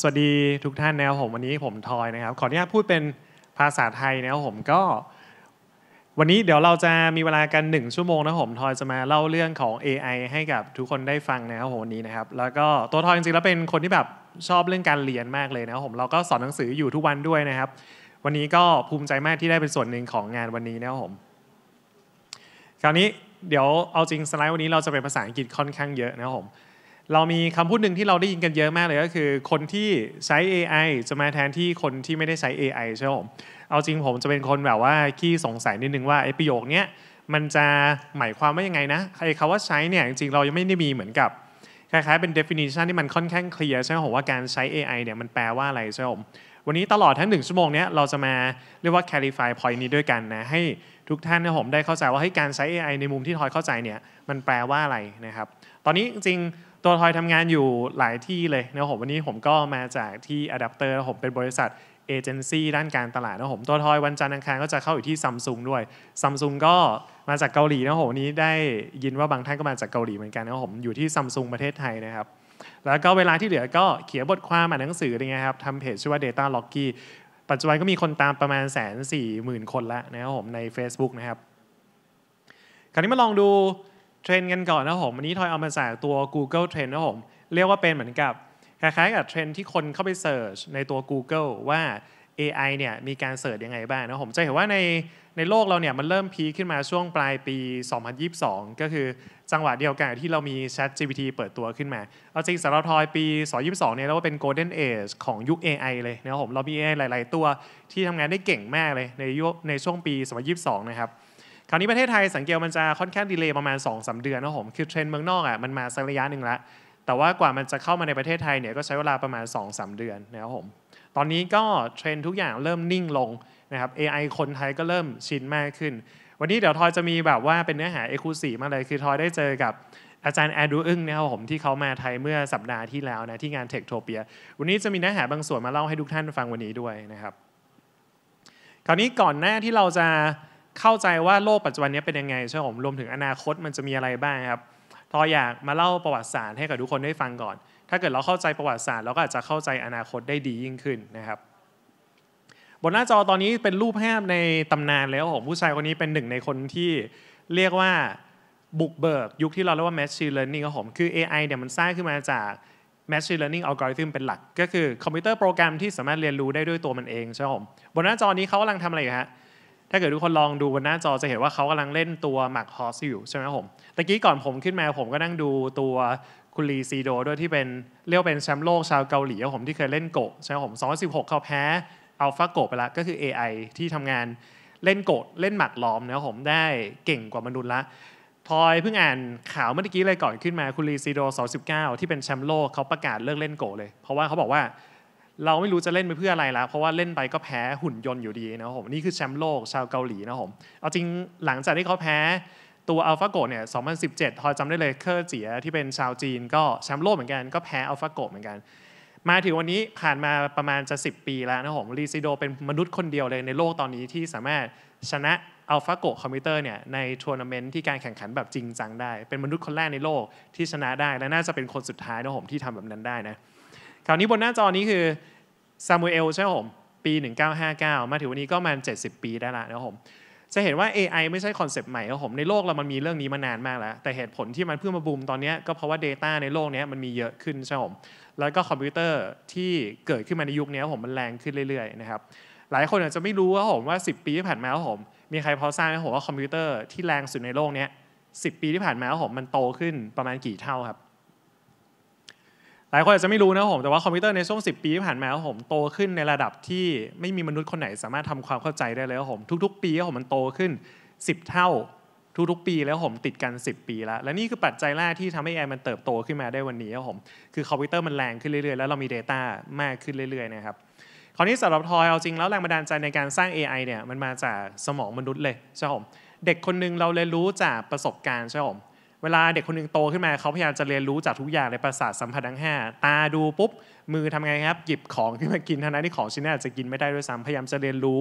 สวัสดีทุกท่านนะครับผมวันนี้ผมทอยนะครับขออนุญาตพูดเป็นภาษาไทยนะครับผมก็ วันนี้เดี๋ยวเราจะมีเวลากัน1ชั่วโมงนะผมทอยจะมาเล่าเรื่องของ AI ให้กับทุกคนได้ฟังนะครับผมวันนี้นะครับแล้วก็ตัวทอยจริงๆแล้วเป็นคนที่แบบชอบเรื่องการเรียนมากเลยนะครับผมเราก็สอนหนังสืออยู่ทุกวันด้วยนะครับ วันนี้ก็ภูมิใจมากที่ได้เป็นส่วนหนึ่งของงานวันนี้นะครับผมคราวนี้เดี๋ยวเอาจริงสไลด์วันนี้เราจะเป็นภาษาอังกฤษค่อนข้างเยอะนะครับผมเรามีคำพูดหนึ่งที่เราได้ยินกันเยอะมากเลยก็คือ คนที่ใช้ AI จะมาแทนที่คนที่ไม่ได้ใช้ AI ใช่ไหมเอาจริงผมจะเป็นคนแบบว่าขี้สงสัยนิดนึงว่าไอ้ประโยคนี้มันจะหมายความว่ายังไงนะไอ้คำว่าใช้เนี่ยจริงเรายังไม่ได้มีเหมือนกับคล้ายๆเป็น definition ที่มันค่อนข้างเคลียร์ใช่ไหมผมว่าการใช้ AI เนี่ยมันแปลว่าอะไรใช่ไหมวันนี้ตลอดทั้งหนึ่งชั่วโมงนี้เราจะมาเรียกว่า clarify point นี้ด้วยกันนะให้ทุกท่านนะผมได้เข้าใจว่าให้การใช้ AI ในมุมที่ทอยเข้าใจเนี่ยมันแปลว่าอะไรนะครับ ตอนนี้จริงตัวทอยทำงานอยู่หลายที่เลยนะผมวันนี้ผมก็มาจากที่อะแดปเตอร์ผมเป็นบริษัทเอเจนซี่ด้านการตลาดนะผมตัวทอยวันจันทร์อังคารก็จะเข้าอยู่ที่ซัมซุงด้วยซัมซุงก็มาจากเกาหลีนะผมนี้ได้ยินว่าบางท่านก็มาจากเกาหลีเหมือนกันนะผมอยู่ที่ซัมซุงประเทศไทยนะครับ แล้วก็เวลาที่เหลือก็เขียนบทความอ่านหนังสืออะไรเงี้ยครับทำเพจชื่อว่า Data l o กี y ปัจจุบันก็มีคนตามประมาณแสนสี่หมื่นคนละนะครับผมใน Facebook นะครับคราวนี้มาลองดูเทรนกันก่อนนะผมวันนี้ทอยเอามาจากตัว Google Trend นะผม เรียกว่าเป็นเหมือนกับคล้ายๆกับเทรนที่คนเข้าไปเสิร์ชในตัว Google ว่า AI เนี่ยมีการเสิร์ชยังไงบ้างนะผม จะเห็นว่าในในโลกเราเนี่ยมันเริ่มพีขึ้นมาช่วงปลายปี 2022 ก็คือจังหวะเดียวกันที่เรามี Chat GPT เปิดตัวขึ้นมา เอาจริงสำหรับทอยปี 2022 เนี่ยเราว่าเป็น Golden Age ของยุค AI เลยนะครับผมเรามี AI หลาย ๆตัวที่ทำงานได้เก่งมากเลยในยุคในช่วงปี 2022 นะครับคราวนี้ประเทศไทยสังเกตมันจะค่อนข้างดีเลย์ประมาณ2อสเดือนนะผมคือเทรนด์เมืองนอกอ่ะมันมาสักระยะหนึ่งละแต่ว่ากว่ามันจะเข้ามาในประเทศไทยเนี่ยก็ใช้เวลาประมาณ2สเดือนนะครับผมตอนนี้ก็เทรนด์ทุกอย่างเริ่มนิ่งลงนะครับ AI คนไทยก็เริ่มชินมากขึ้น วันนี้เดี๋ยวทอยจะมีแบบว่าเป็นเนื้อหาเอกลูซีมาเลยคือทอยได้เจอกับอาจารย์แอดูอึ้งนะครับผมที่เขามาไทยเมื่อสัปดาห์ที่แล้วนะที่งานเทคโทเปียวันนี้จะมีเนื้อหาบางส่วนมาเล่าให้ทุกท่านฟังวันนี้ด้วยนะครับคราวนี้ก่อนหน้าที่เราจะเข้าใจว่าโลกปัจจุบันนี้เป็นยังไงใช่ไผมรวมถึงอนาคตมันจะมีอะไรบ้างครับทออยากมาเล่าประวัติศาสตร์ให้กับทุกคนได้ฟังก่อน ถ้าเกิดเราเข้าใจประวัติศาสตร์เราก็อาจจะเข้าใจอนาคตได้ดียิ่งขึ้นนะครับบนหน้าจอตอนนี้เป็นรูปภาพในตำนานแล้วผมผู้ชายคนนี้เป็นหนึ่งในคนที่เรียกว่าบุกเบิกยุคที่เราเรียกว่า machine learning ครับผมคือ AI เนี่ยมันสร้างขึ้นมาจาก machine learning algorithm เป็นหลัก ก็คือคอมพิวเตอร์โปรแกรมที่สามารถเรียนรู้ได้ด้วยตัวมันเองใช่ไหมผมบนหน้าจอนี้เขากำลังทำอะไรอยู่ฮะเถ้าเกิดทุกคนลองดูบนหน้าจอจะเห็นว่าเขากำลังเล่นตัวหมักฮอสอยู่ใช่ไหมครับผม ตะกี้ก่อนผมขึ้นมาผมก็นั่งดูตัวคุณลีซีโดด้วยที่เป็น เรียกเป็นแชมป์โลกชาวเกาหลีผมที่เคยเล่นโกะใช่ไหมครับผม 2016 เขาแพ้ อัลฟาโกะไปละ ก็คือ AI ที่ทำงานเล่นโกะเล่นหมักล้อมนะครับผมได้เก่งกว่ามนุษย์ละ ทอยเพิ่งอ่านข่าวเมื่อกี้เลยก่อนขึ้นมาคุณลีซีโด2019 ที่เป็นแชมป์โลกเขาประกาศเลิกเล่นโกะเลย เพราะว่าเขาบอกว่าเราไม่รู้จะเล่นไปเพื่ออะไรแล้ว เพราะว่าเล่นไปก็แพ้หุ่นยนต์อยู่ดีนะครับผมนี่คือแชมป์โลกชาวเกาหลีนะครับผมเอาจริงหลังจากที่เขาแพ้ตัวอัลฟาโกเนี่ย2017ทอจำได้เลยเคอร์เจียที่เป็นชาวจีนก็แชมป์โลกเหมือนกันก็แพ้อัลฟาโกเหมือนกันมาถึงวันนี้ผ่านมาประมาณจะ 10 ปีแล้วนะผมลีซิโดเป็นมนุษย์คนเดียวเลยในโลกตอนนี้ที่สามารถชนะอัลฟาโกคอมพิวเตอร์เนี่ยในทัวร์นาเมนต์ที่การแข่งขันแบบจริงจังได้ เป็นมนุษย์คนแรกในโลกที่ชนะได้และน่าจะเป็นคนสุดท้ายนะผมที่ทำแบบนั้นได้นะคราวนี้บนหน้าจอนี้คือซามูเอลใช่ไหมผม ปี 1959 มาถึงวันนี้ก็มา 70 ปีได้ละนะผมจะเห็นว่า AI ไม่ใช่คอนเซปต์ใหม่ครับผมในโลกเรามันมีเรื่องนี้มานานมากแล้ว แต่เหตุผลที่มันเพิ่มมาบูมตอนนี้ก็เพราะว่า Data ในโลกนี้มันมีเยอะขึ้นใช่ไหมผม แล้วก็คอมพิวเตอร์ที่เกิดขึ้นมาในยุคนี้ผมมันแรงขึ้นเรื่อยๆนะครับ หลายคนอาจจะไม่รู้ว่าผมว่า 10 ปีที่ผ่านมาผมมีใครพอทราบไหมผมว่าคอมพิวเตอร์ที่แรงสุดในโลกนี้10 ปีที่ผ่านมาผมมันโตขึ้นประมาณกี่เท่าครับหลายคนอาจจะไม่รู้นะผมแต่ว่าคอมพิวเตอร์ในช่วง 10 ปีที่ผ่านมาผมโตขึ้นในระดับที่ไม่มีมนุษย์คนไหนสามารถทำความเข้าใจได้เลยผมทุกๆปีผมมันโตขึ้น 10 เท่าทุกๆปีแล้วผมติดกัน 10 ปีแล้ว และนี่คือปัจจัยแรกที่ทำให้ AI มันเติบโตขึ้นมาได้วันนี้ครับผมคือคอมพิวเตอร์มันแรงขึ้นเรื่อยๆ แล้วเรามี Data มากขึ้นเรื่อยๆนะครับคราวนี้สำหรับทอยเอาจริงแล้วแรงบันดาลใจในการสร้าง AI เนี่ยมันมาจากสมองมนุษย์เลยใช่ผมเด็กคนนึงเราเรียนรู้จากประสบการณ์ใช่ผมเวลาเด็กคนนึงโตขึ้นมาเขาพยายามจะเรียนรู้จากทุกอย่างในประสาทสัมผัสทั้งหาตาดูปุ๊บ มือทำไงครับ หยิบของขึ้นมากิน ทั้งนั้นที่ของชิ้นนั้นอาจจะกินไม่ได้ด้วยซ้ำพยายามจะเรียนรู้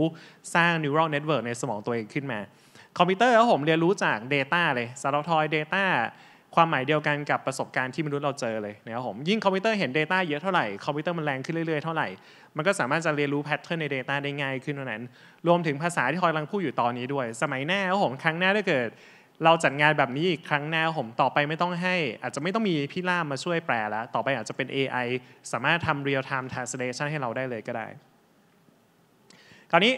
สร้าง neural network ในสมองตัวเองขึ้นมา คอมพิวเตอร์ครับผมเรียนรู้จาก Data เลยสารทอย Data ความหมายเดียวกันกับประสบการณ์ที่มนุษย์เราเจอเลยนะครับผมยิ่งคอมพิวเตอร์เห็น Data เยอะเท่าไหร่คอมพิวเตอร์มันแรงขึ้นเรื่อยๆเท่าไหร่มันก็สามารถจะเรียนรู้แพทเทิร์นใน Data ได้ง่ายขึ้นเท่านั้น รวมถึงภาษาที่ทอยกำลังพูดอยู่ตอนนี้ด้วย สมัยหน้าครับผมครั้งหน้าถ้าเกิดเราจัดงานแบบนี้อีกครั้งหน้าผมต่อไปไม่ต้องให้ อาจจะไม่ต้องมีพี่ล่ามมาช่วยแปลแล้ว ต่อไปอาจจะเป็น AI สามารถทำ real time translation ให้เราได้เลยก็ได้คราวนี้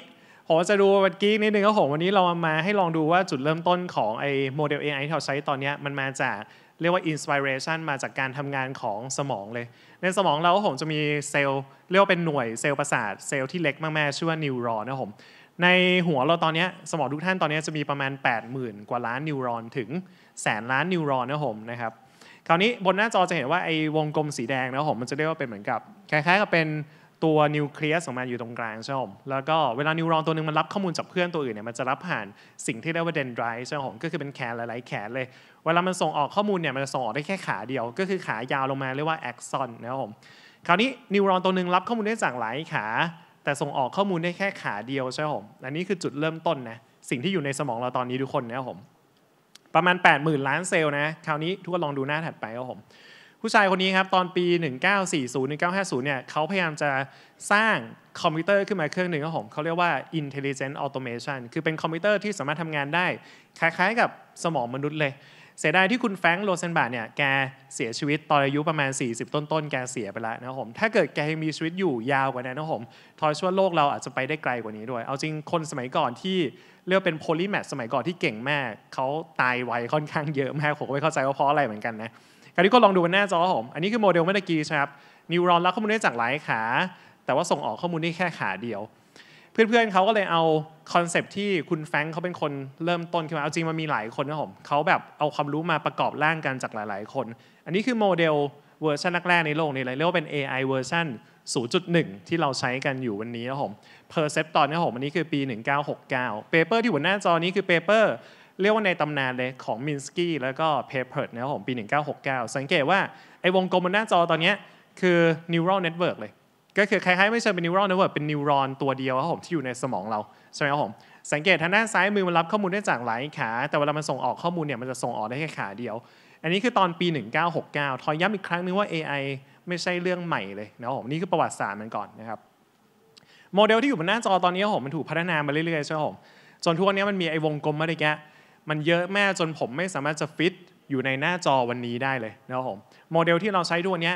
ผมจะดูวันกี้นิดนึงครับผมวันนี้เรามาให้ลองดูว่าจุดเริ่มต้นของไอ้โมเดล AI ที่เราใช้ตอนนี้มันมาจากเรียกว่า inspiration มาจากการทำงานของสมองเลย ในสมองเราผมจะมีเซลล์เรียกว่าเป็นหน่วยเซลล์ประสาทเซลล์ที่เล็กมากๆชื่อว่านิวรอนนะผมในหัวเราตอนนี้สมองทุกท่านตอนนี้จะมีประมาณ 80,000 กว่าล้านนิวรอนถึงแสนล้านนิวรอนนะผมนะครับคราวนี้บนหน้าจอจะเห็นว่าไอ้วงกลมสีแดงนะผมมันจะเรียกว่าเป็นเหมือนกับคล้ายๆกับเป็นตัวนิวเคลียสของมันอยู่ตรงกลางใช่ไหมแล้วก็เวลานิวรอนตัวนึงมันรับข้อมูลจากเพื่อนตัวอื่นเนี่ยมันจะรับผ่านสิ่งที่เรียกว่าเดนไดร์ใช่ไหมผมก็คือเป็นแขนหลายๆแขนเลยเวลามันส่งออกข้อมูลเนี่ยมันจะส่งออกได้แค่ขาเดียว ก็คือขายาวลงมาเรียกว่าแอคซอนนะครับผมคราวนี้นิวรอนตัวนึงรับข้อมูลได้จากหลายขาแต่ส่งออกข้อมูลได้แค่ขาเดียวใช่ผม อันนี้คือจุดเริ่มต้นนะสิ่งที่อยู่ในสมองเราตอนนี้ทุกคนนะครับผมประมาณ 80,000 ล้านเซลล์นะคราวนี้ทุกคนลองดูหน้าถัดไปครับผมผู้ชายคนนี้ครับตอนปี1940-1950เนี่ยเขาพยายามจะสร้างคอมพิวเตอร์ขึ้นมาเครื่องหนึ่งครับผมเขาเรียกว่า intelligent automation คือเป็นคอมพิวเตอร์ที่สามารถทำงานได้ คล้ายๆ กับสมองมนุษย์เลยเสียดายที่คุณแฟงโรเซนบาร์เนี่ย แกเสียชีวิตตอนอายุประมาณ 40 ต้นๆ แกเสียไปแล้วนะครับผมถ้าเกิดแกยังมีชีวิตอยู่ยาวกว่านั้นนะครับผม ทอยชั่วโลกเราอาจจะไปได้ไกลกว่านี้ด้วย เอาจริงคนสมัยก่อนที่เรียกเป็นโพลิแมทสมัยก่อนที่เก่งมากเขาตายไวค่อนข้างเยอะมากผมก็ไม่เข้าใจว่าเพราะอะไรเหมือนกันนะคราวนี้ก็ลองดูบนหน้าจอผม อันนี้คือโมเดลเมื่อกี้ครับนิวรอนรับข้อมูลได้จากหลายขา แต่ว่าส่งออกข้อมูลได้แค่ขาเดียวเพื่อนๆเขาก็เลยเอาคอนเซปที่คุณแฟงเขาเป็นคนเริ่มต้นขึ้นมาเอาจริงมันมีหลายคนนะผมเขาแบบเอาความรู้มาประกอบร่างกันจากหลายๆคน อันนี้คือโมเดลเวอร์ชันแรกๆในโลกนี้เลยเรียกว่าเป็น AI เวอร์ชัน0.1 ที่เราใช้กันอยู่วันนี้นะผม p e r c e p t r o อนะผมอันนี้คือปี 1969 Paper ที่บนหน้าจอนี้คือ Paper เรียกว่าในตำนานเลยของมินสกี้แล้วก็เพเปอร์นะครับผมปี 1969 สังเกตว่าไอ้วงกลมบนหน้าจอตอนนี้คือ neural network เลยก็คือคล้ายๆไม่ใช่เป็นนิวรอนนะว่าเป็นนิวรอนตัวเดียวครับผมที่อยู่ในสมองเรา ใช่ไหมครับผม สังเกตทางด้านซ้ายมือมันรับข้อมูลได้จากหลายขา แต่เวลามันส่งออกข้อมูลเนี่ยมันจะส่งออกได้แค่ขาเดียว อันนี้คือตอนปี 1969 ทอยย้ำอีกครั้งนึงว่า AI ไม่ใช่เรื่องใหม่เลยนะครับผมนี่คือประวัติศาสตร์มันก่อนนะครับ โมเดลที่อยู่บนหน้าจอตอนนี้ครับผมมันถูกพัฒนามาเรื่อยๆใช่ไหมครผมจนทุกวันนี้มันมีไอ้วงกลมมาได้แกมันเยอะแม่จนผมไม่สามารถจะฟิตอยู่ในหน้าจอวันนี้ได้เลยนะครับผมโมเดลที่เราใช้ทุกวันนี้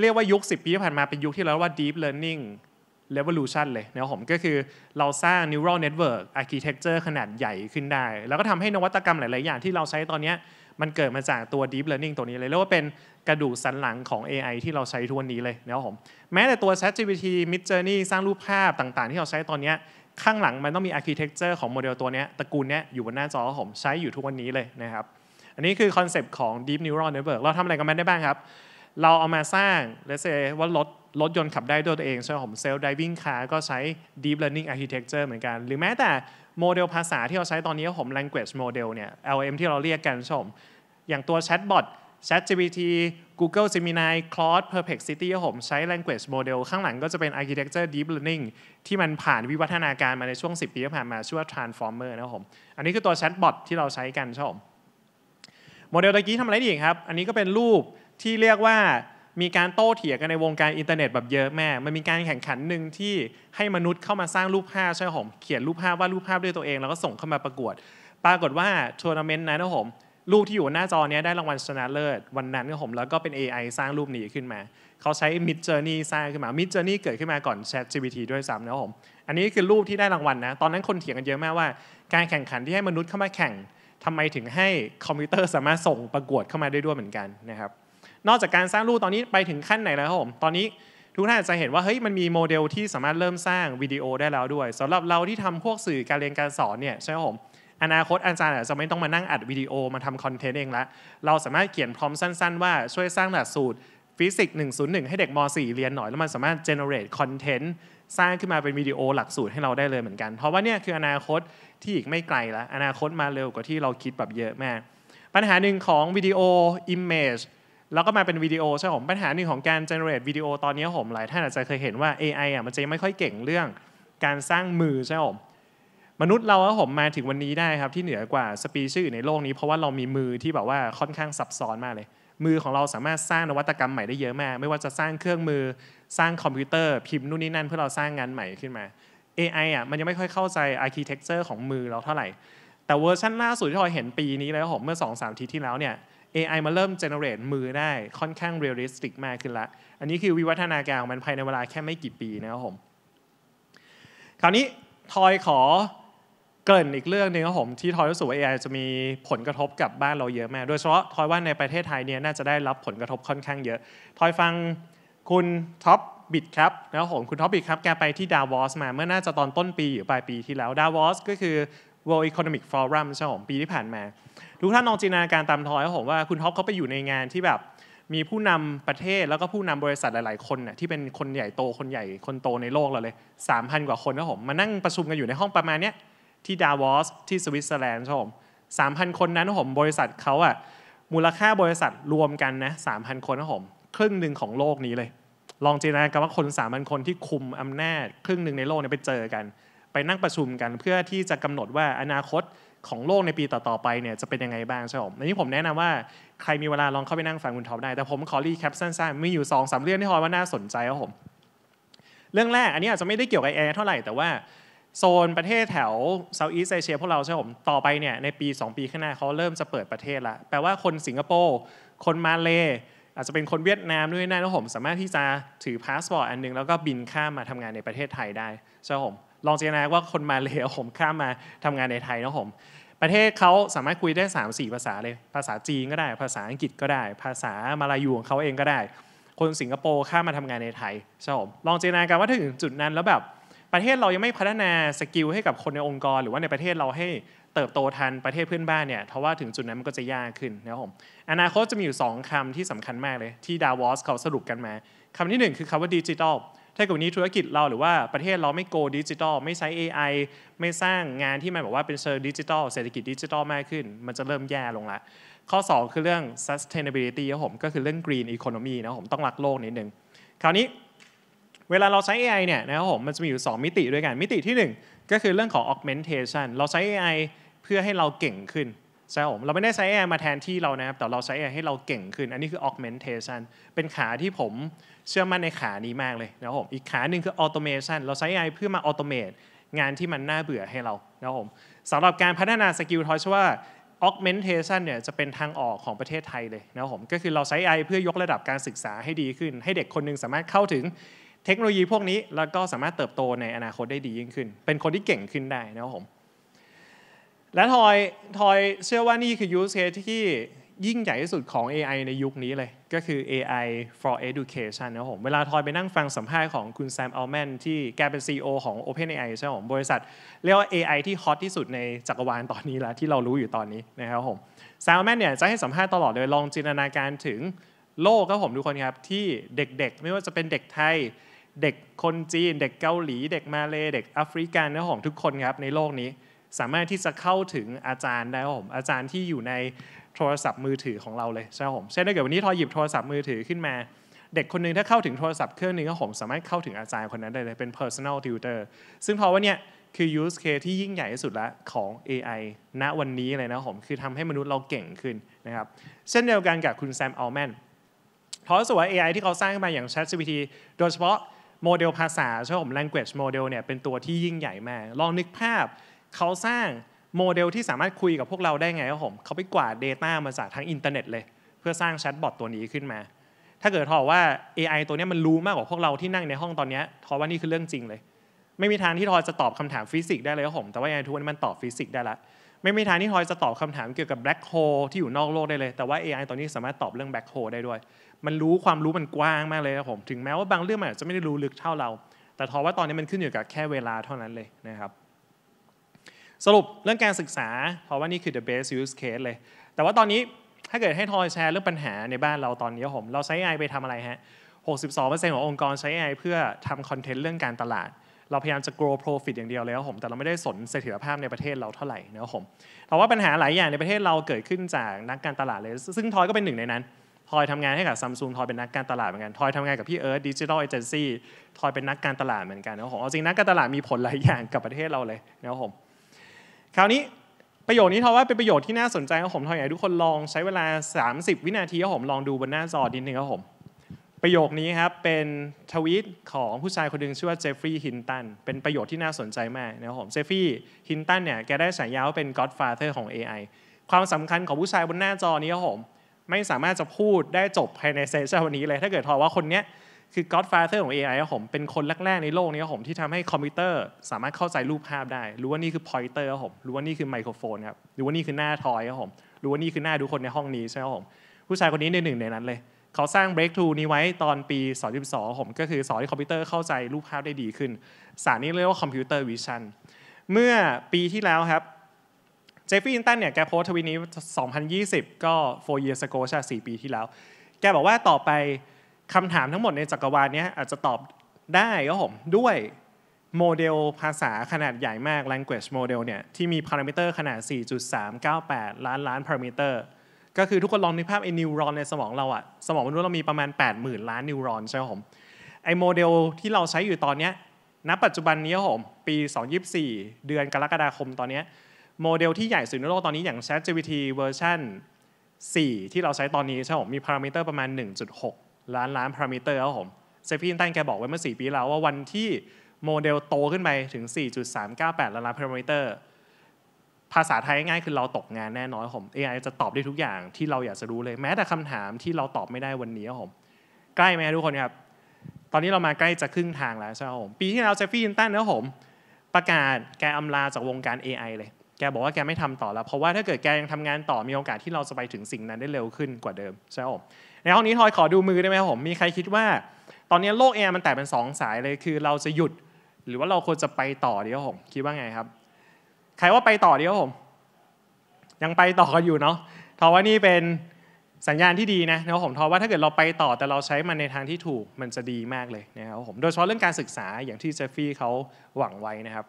เรียกว่ายุค 10 ปีที่ผ่านมาเป็นยุคที่เราว่า deep learning revolution เลยนะผมก็คือเราสร้าง neural network architecture ขนาดใหญ่ขึ้นได้ แล้วก็ทำให้นวัตกรรมหลาย ๆ อย่างที่เราใช้ตอนนี้ มันเกิดมาจากตัว deep learning ตัวนี้เลย เรียกว่าเป็นกระดูกสันหลังของ AI ที่เราใช้ทุกวันนี้เลยนะผมแม้แต่ตัว ChatGPT Midjourney สร้างรูปภาพต่าง ๆ ที่เราใช้ตอนนี้ข้างหลังมันต้องมี architecture ของโมเดลตัวนี้ตระกูลนี้อยู่บนหน้าจอของผมใช้อยู่ทุกวันนี้เลยนะครับอันนี้คือคอนเซปต์ของ deep neural network เราทำอะไรกับมันได้บ้างครับเราเอามาสร้างแลเซว่ารถรถยนต์ขับได้ด้วยตัวเอง ใช่ไหมผมเซลล์ดิวิ่งคาก็ใช้ Deep Learning Architecture เหมือนกัน หรือแม้แต่โมเดลภาษาที่เราใช้ตอนนี้ผม language model เนี่ย LM ที่เราเรียกกันชมอย่างตัวแชทบอท ChatGPT Google Gemini Claude Perplexity ผมใช้ language model ข้างหลังก็จะเป็น architecture deep learning ที่มันผ่านวิวัฒนาการ มาในช่วง 10 ปีที่ผ่านมาชื่อว่า transformer นะครับผมอันนี้คือตัว chatbot ที่เราใช้กันชมโมเดลตะกี้ทำอะไรอีกครับ อันนี้ก็เป็นรูปที่เรียกว่ามีการโต้เถียงกันในวงการอินเทอร์เน็ตแบบเยอะแม่มันมีการแข่งขันหนึ่งที่ให้มนุษย์เข้ามาสร้างรูปภาพใช่ผมเขียนรูปภาพว่ารูปภาพด้วยตัวเองแล้วก็ส่งเข้ามาประกวด ปรากฏว่าทัวร์นาเมนต์นั้นนะผมรูปที่อยู่หน้าจอนี้ได้รางวัลชนะเลิศวันนั้นนะผม แล้วก็เป็น AI สร้างรูปนี้ขึ้นมาเขาใช้ Mid Journey สร้างขึ้นมา Mid Journey เกิดขึ้นมาก่อน Chat GPT ด้วยซ้ำนะผมอันนี้คือรูปที่ได้รางวัลนะตอนนั้นคนเถียงกันเยอะมากว่า การแข่งขันที่ให้มนุษย์เข้ามาแข่งทำไมถึงให้คอมพิวเตอร์สามารถส่งประกวดเข้ามาได้ด้วยเหมือนกันนะครับนอกจากการสร้างรูปตอนนี้ไปถึงขั้นไหนแล้วครับผม ตอนนี้ทุกท่านจะเห็นว่าเฮ้ยมันมีโมเดลที่สามารถเริ่มสร้างวิดีโอได้แล้วด้วย สำหรับเราที่ทำพวกสื่อการเรียนการสอนเนี่ยใช่ไหมครับผม อนาคตอาจารย์อาจจะไม่ต้องมานั่งอัดวิดีโอมาทำคอนเทนต์เองละ เราสามารถเขียนพร้อมสั้นๆว่าช่วยสร้างหลักสูตรฟิสิกส์101 ให้เด็กม .4 เรียนหน่อยแล้วมันสามารถ generate content สร้างขึ้นมาเป็นวิดีโอหลักสูตรให้เราได้เลยเหมือนกัน เพราะว่าเนี่ยคืออนาคตที่อีกไม่ไกลแล้วอนาคตมาเร็วกว่าที่เราคิดแบบเยอะมาก ปัญหาหนึ่งของวิดีโอ Image แล้วก็มาเป็นวิดีโอใช่ผมปัญหาหนึ่งของการ generate วิดีโอตอนนี้ผมหลายท่านอาจจะเคยเห็นว่า AI อ่ะมันจะไม่ค่อยเก่งเรื่องการสร้างมือใช่ผมมนุษย์เราผมมาถึงวันนี้ได้ครับที่เหนือกว่าสปีชีส์ในโลกนี้เพราะว่าเรามีมือที่แบบว่าค่อนข้างซับซ้อนมากเลยมือของเราสามารถสร้างนวัตกรรมใหม่ได้เยอะมากไม่ว่าจะสร้างเครื่องมือสร้างคอมพิวเตอร์ พิมพ์นู่นนี่นั่นเพื่อเราสร้างงานใหม่ขึ้นมา AI อ่ะมันยังไม่ค่อยเข้าใจอาร์เคเต็กเจอร์ของมือเราเท่าไหร่ แต่เวอร์ชันล่าสุดที่เราเห็นปีนี้แล้วผมเมื่อ 2-3อทีที่แล้วเนี่ย AI มาเริ่มเจเนเรตมือได้ค่อนข้างเรียลลิสติกมากขึ้นละ อันนี้คือวิวัฒนาการของมันภายในเวลาแค่ไม่กี่ปีนะครับผม คราวนี้ทอยขอเกริ่นอีกเรื่องหนึ่งครับผมที่ทอยรู้สึกว่า AI จะมีผลกระทบกับบ้านเราเยอะมากโดยเฉพาะทอยว่าในประเทศไทยเนี่ยน่าจะได้รับผลกระทบค่อนข้างเยอะ ทอยฟังคุณท็อปบิดครับนะครับผมคุณท็อปบิดครับแกไปที่ดาวอสมาเมื่อน่าจะตอนต้นปีหรือปลายปีที่แล้วดาวอสก็คือ World Economic Forum ใช่ผมปีที่ผ่านมาทุกท่านลองจินตนาการตามทอยผมว่าคุณท็อปเขาไปอยู่ในงานที่แบบ มีผู้นำประเทศแล้วก็ผู้นำบริษัทหลายๆคนน่ยที่เป็นคนใหญ่โตคนใหญ่คนโตในโลกเราเลย 3,000 กว่าคนนะผมมานั่งประชุมกันอยู่ในห้องประมาณเนี้ยที่ดาวอสที่สวิตเซอร์แลนด์ครผมสามพันคนนั้นนะผมบริษัทเขาอะมูลค่าบริษัทรวมกันนะสามพันคนนะผมครึ่งหนึ่งของโลกนี้เลยลองจินตนาการว่าคนสามพันคนที่คุมอำนาจ ครึ่งหนึ่งในโลกเนี่ยไปเจอกัน ไปนั่งประชุมกันเพื่อที่จะกำหนดว่าอนาคตของโลกในปีต่อๆไปเนี่ยจะเป็นยังไงบ้างใช่ไหมอันนี้ผมแนะนำว่าใครมีเวลาลองเข้าไปนั่งฟังคุณท็อปได้แต่ผมขอรีแคปสั้นๆมีอยู่2อสเรื่องที่ทอยว่าน่าสนใจครับผมเรื่องแรกอันนี้อาจจะไม่ได้เกี่ยวกับแอร์เท่าไหร่แต่ว่า โซนประเทศแถวเซาท์อีสเอเชียพวกเราใช่ไหมต่อไปเนี่ยในปี 2 ปีข้างหน้าเขาเริ่มจะเปิดประเทศละแปลว่าคนสิงคโปร์คนมาเล อาจจะเป็นคนเวียดนามด้วยนะครับผมสามารถที่จะถือพาสปอร์ตอันนึงแล้วก็บินข้ามมาทำงานในประเทศไทยได้ใช่ไหมลองจินตนาว่าคนมาเลผมข้ามมาทำงานในไทยนะผมประเทศเขาสามารถคุยได้3่ภาษาเลย ภาษาจีนก็ได้ ภาษาอังกฤษก็ได้ ภาษามาลายูของเขาเองก็ได้ คนสิงคโปร์ข้ามาทำงานในไทยใช่ผมลองจินตนาการว่าถึงจุดนั้นแล้วแบบ ประเทศเรายังไม่พัฒนาสกิลให้กับคนในองค์กร หรือว่าในประเทศเราให้เติบโตทันประเทศเพื่อนบ้านเนี่ย เพราะว่าถึงจุดนั้นมันก็จะยากขึ้นนะครับผม อนาคตจะมีอยู่2คำที่สำคัญมากเลยที่ดาวอสเขาสรุปกันมา คำที่ 1 คือคำว่าดิจิทัลถ้าเกิดวันนี้ธุรกิจเราหรือว่าประเทศเราไม่โกดิจิทัล ไม่ใช้ AI ไม่สร้างงานที่มันบอกว่าเป็นเชิงดิจิทัลเศรษฐกิจดิจิทัลมากขึ้น มันจะเริ่มแย่ลงละ ข้อ 2 คือเรื่อง sustainability ครับผม ก็คือเรื่อง green economy นะ ผมต้องรักโลกนิดนึงคราวนี้ เวลาเราใช้ AI เนี่ยนะครับผมมันจะมีอยู่ 2 มิติด้วยกัน มิติที่ 1 ก็คือเรื่องของ augmentation เราใช้ AI เพื่อให้เราเก่งขึ้นใช่ผม เราไม่ได้ใช้ AI มาแทนที่เรานะครับแต่เราใช้ AI ให้เราเก่งขึ้น อันนี้คือ augmentation เป็นขาที่ผมเชื่อมั่นในขานี้มากเลยนะครับผมอีกขาหนึ่งคือออโตเมชันเราใช้ AI เพื่อมาออโตเมตงานที่มันน่าเบื่อให้เรานะครับผมสำหรับการพัฒนาสกิลทอยชว่า augmentation เนี่ยจะเป็นทางออกของประเทศไทยเลยนะครับผมก็คือเราใช้ AI เพื่อยกระดับการศึกษาให้ดีขึ้น ให้เด็กคนนึงสามารถเข้าถึงเทคโนโลยีพวกนี้ แล้วก็สามารถเติบโตในอนาคตได้ดียิ่งขึ้น เป็นคนที่เก่งขึ้นได้นะครับผมและทอยทอยเชื่อว่านี่คือ use case ที่ยิ่งใหญ่ที่สุดของ AI ในยุคนี้เลยก็คือ AI for education นะผมเวลาทอยไปนั่งฟังสัมภาษณ์ของคุณแซมอัลแมนที่แกเป็น CEO ของ OpenAI ใช่ไหมผม บริษัท เรียกว่า AI ที่ฮอตที่สุดในจักรวาลตอนนี้แล้วที่เรารู้อยู่ตอนนี้นะครับผมแซมอัลแมนเนี่ยจะให้สัมภาษณ์ตลอดเลย ลองจินตนาการถึงโลกครับผมทุกคนครับ ที่เด็กๆไม่ว่าจะเป็นเด็กไทย เด็กคนจีนเด็กเกาหลี เด็กมาเลเด็กแอฟริกันนะครับผมทุกคนครับในโลกนี้สามารถที่จะเข้าถึงอาจารย์ได้ครับผมอาจารย์ที่อยู่ในโทรศัพท์มือถือของเราเลยใช่ไหมผมเช่นถ้าเกิดวันนี้ทอยหยิบโทรศัพท์มือถือขึ้นมา เด็กคนนึงถ้าเข้าถึงโทรศัพท์เครื่องนึงก็ผมสามารถเข้าถึงอาจารย์คนนั้นได้เลยเป็น personal tutor ซึ่งทอว่าเนี่ยคือ use case ที่ยิ่งใหญ่ที่สุดละของ AI ณ วันนี้เลยนะผม คือทำให้มนุษย์เราเก่งขึ้นนะครับ เช่นเดียวกันกับคุณแซมอัลแมนทอส่วน AI ที่เขาสร้างขึ้นมาอย่าง ChatGPT โดยเฉพาะโมเดลภาษาใช่ไหมผม language model เนี่ยเป็นตัวที่ยิ่งใหญ่มากลองนึกภาพเขาสร้างโมเดลที่สามารถคุยกับพวกเราได้ไงครับผมเขาไปกวาด Data มาจากทั้งอินเทอร์เน็ตเลยเพื่อสร้างแชทบอทตัวนี้ขึ้นมา ถ้าเกิดทอว่า AI ตัวนี้มันรู้มากกว่าพวกเราที่นั่งในห้องตอนนี้ทอว่านี่คือเรื่องจริง เลย ไม่มีทางที่ทอจะตอบคำถามฟิสิกส์ได้เลยครับผมแต่ว่า AI ทุกวันนี้มันตอบฟิสิกส์ได้ละไม่มีทางที่ทอจะตอบคำถามเกี่ยวกับแบล็คโฮลที่อยู่นอกโลกได้เลย แต่ว่า AI ตัวนี้สามารถตอบเรื่องแบล็คโฮลได้ด้วย มันรู้ความรู้มันกว้างมากเลยครับผม ถึงแม้ว่าบางเรื่องมันอาจจะไม่ได้รู้ลึกเท่าเรา แต่ทอว่าตอนนี้มันขึ้นอยู่กับแค่เวลาเท่านั้นเลยนะครับสรุปเรื่องการศึกษาเพราะว่า นี่คือ the best use case เลย แต่ว่าตอนนี้ถ้าเกิดให้ทอยแชร์เรื่องปัญหาในบ้านเราตอนนี้ผมเราใช้ AI ไปทำอะไรฮะ 62%ขององค์กรใช้ AI เพื่อทำคอนเทนต์ เรื่องการตลาด เราพยายามจะ grow profit อย่างเดียวเลยครับผมแต่เราไม่ได้สนเสถียรภาพ ในประเทศเราเท่าไหร่นะครับผมแต่ว่าปัญหาหลายอย่างในประเทศเราเกิดขึ้นจากนักการตลาดเลย ซึ่งทอยก็เป็นหนึ่ง ในนั้นทอยทำงานให้กับซัมซุงทอยเป็นนักการตลาดเหมือนกันทอยทำงานกับพี่เอิร์ธดิจิทัลเอเจนซี่ทอยเป็นนักการตลาดเหมือนกันนะครับผมเอาจริงนักการตลาดมีผลหลายอย่างกับประเทศเราเลยนะครับผมคราวนี้ประโยคนี้ทว่าเป็นประโยชน์ที่น่าสนใจครับผมทออยากทุกคนลองใช้เวลา 30 วินาทีครับผมลองดูบนหน้าจอดิหนึงครับผมประโยคนี้ครับเป็นทวีตของผู้ชายคนหนึ่งชื่อว่าเจฟฟรีย์ฮินตันเป็นประโยชน์ที่น่าสนใจมากนะครับผมเจฟฟรีย์ฮินตันเนี่ยแกได้ฉายาว่าเป็นก็อดฟาเธอร์ของ AI ความสำคัญของผู้ชายบนหน้าจอนี้ครับผมไม่สามารถจะพูดได้จบภายในเซสชันวันนี้เลย ถ้าเกิดทอว่าคนเนี้ยคือ Godfather ของ AI ครับผมเป็นคนแรกๆในโลกนี้ครับผมที่ทำให้คอมพิวเตอร์สามารถเข้าใจรูปภาพได้รู้ว่านี่คือพอยเตอร์ครับผมรู้ว่านี่คือไมโครโฟนครับรู้ว่านี่คือหน้าทอยครับผมรู้ว่านี่คือหน้าทุกคนในห้องนี้ใช่ไหมครับผมผู้ชายคนนี้ในหนึ่งในนั้นเลย เขาสร้าง breakthrough นี้ไว้ตอนปี2 0 2 2ผมก็คือสอนให้คอมพิวเตอร์เข้าใจรูปภาพได้ดีขึ้น สารนี้เรียกว่าคอมพิวเตอร์วิชั่นเมื่อปีที่แล้วครับเจฟฟี่อินตันเนี่ยแกโพสทวีนี้2020 ก็4 years ago ใช่4ปีที่แล้วแกบอกว่าต่อไปคำถามทั้งหมดในจักรวาลนี้อาจจะตอบได้ครับผมด้วยโมเดลภาษาขนาดใหญ่มาก language model เนี่ยที่มีพารามิเตอร์ขนาด 4.398 ล้านล้านพารามิเตอร์ก็คือทุกคนลองนึกภาพไอ้นิวรอนในสมองเราอะสมองมนุษย์เรามีประมาณ 80,000 ล้านนิวรอนใช่ไหมผมไอ้โมเดลที่เราใช้อยู่ตอนเนี้ยณปัจจุบันนี้ผมปี 2024 เดือนกรกฎาคมตอนนี้โมเดลที่ใหญ่สุดในโลกตอนนี้อย่าง ChatGPT เวอร์ชัน4ที่เราใช้ตอนนี้ใช่ไผมมีพารามิเตอร์ประมาณ 1.6ล้านล้านพารามิเตอร์ครับผมเซฟฟี่ตันแกบอกไว้เมื่อ 4 ปีแล้วว่าวันที่โมเดลโตขึ้นไปถึง 4.398ล้านล้านพารามิเตอร์ภาษาไทยง่ายคือเราตกงานแน่นอนผม AI จะตอบได้ทุกอย่าง ที่เราอยากจะรู้เลยแม้แต่คำถามที่เราตอบไม่ได้วันนี้ครับผมใกล้ไหมทุกคนครับตอนนี้เรามาใกล้จะครึ่งทางแล้วใช่ไหมผมปีที่แล้วเซฟฟี่ยินตันนะผมประกาศแกอำลาจากวงการ AI เลยแกบอกว่าแกไม่ทำต่อแล้ว เพราะว่าถ้าเกิดแกยังทำงานต่อมีโอกาสที่เราจะไปถึงสิ่งนั้นได้เร็วขึ้นกว่าเดิมใช่ไหมผมในห้องนี้ทอยขอดูมือได้ไหมครับผมมีใครคิดว่า ตอนนี้โลกแอร์มันแตกเป็น2สายเลย คือเราจะหยุด หรือว่าเราควรจะไปต่อดีครับผมคิดว่าไงครับ ใครว่าไปต่อดีครับผมยังไปต่อกันอยู่เนาะทอว่านี่เป็นสัญญาณที่ดีนะนะครับผมทอว่าถ้าเกิดเราไปต่อแต่เราใช้มันในทางที่ถูกมันจะดีมากเลยนะครับผม โดยเฉพาะเรื่องการศึกษาอย่างที่เจฟฟี่เขาหวังไว้นะครับ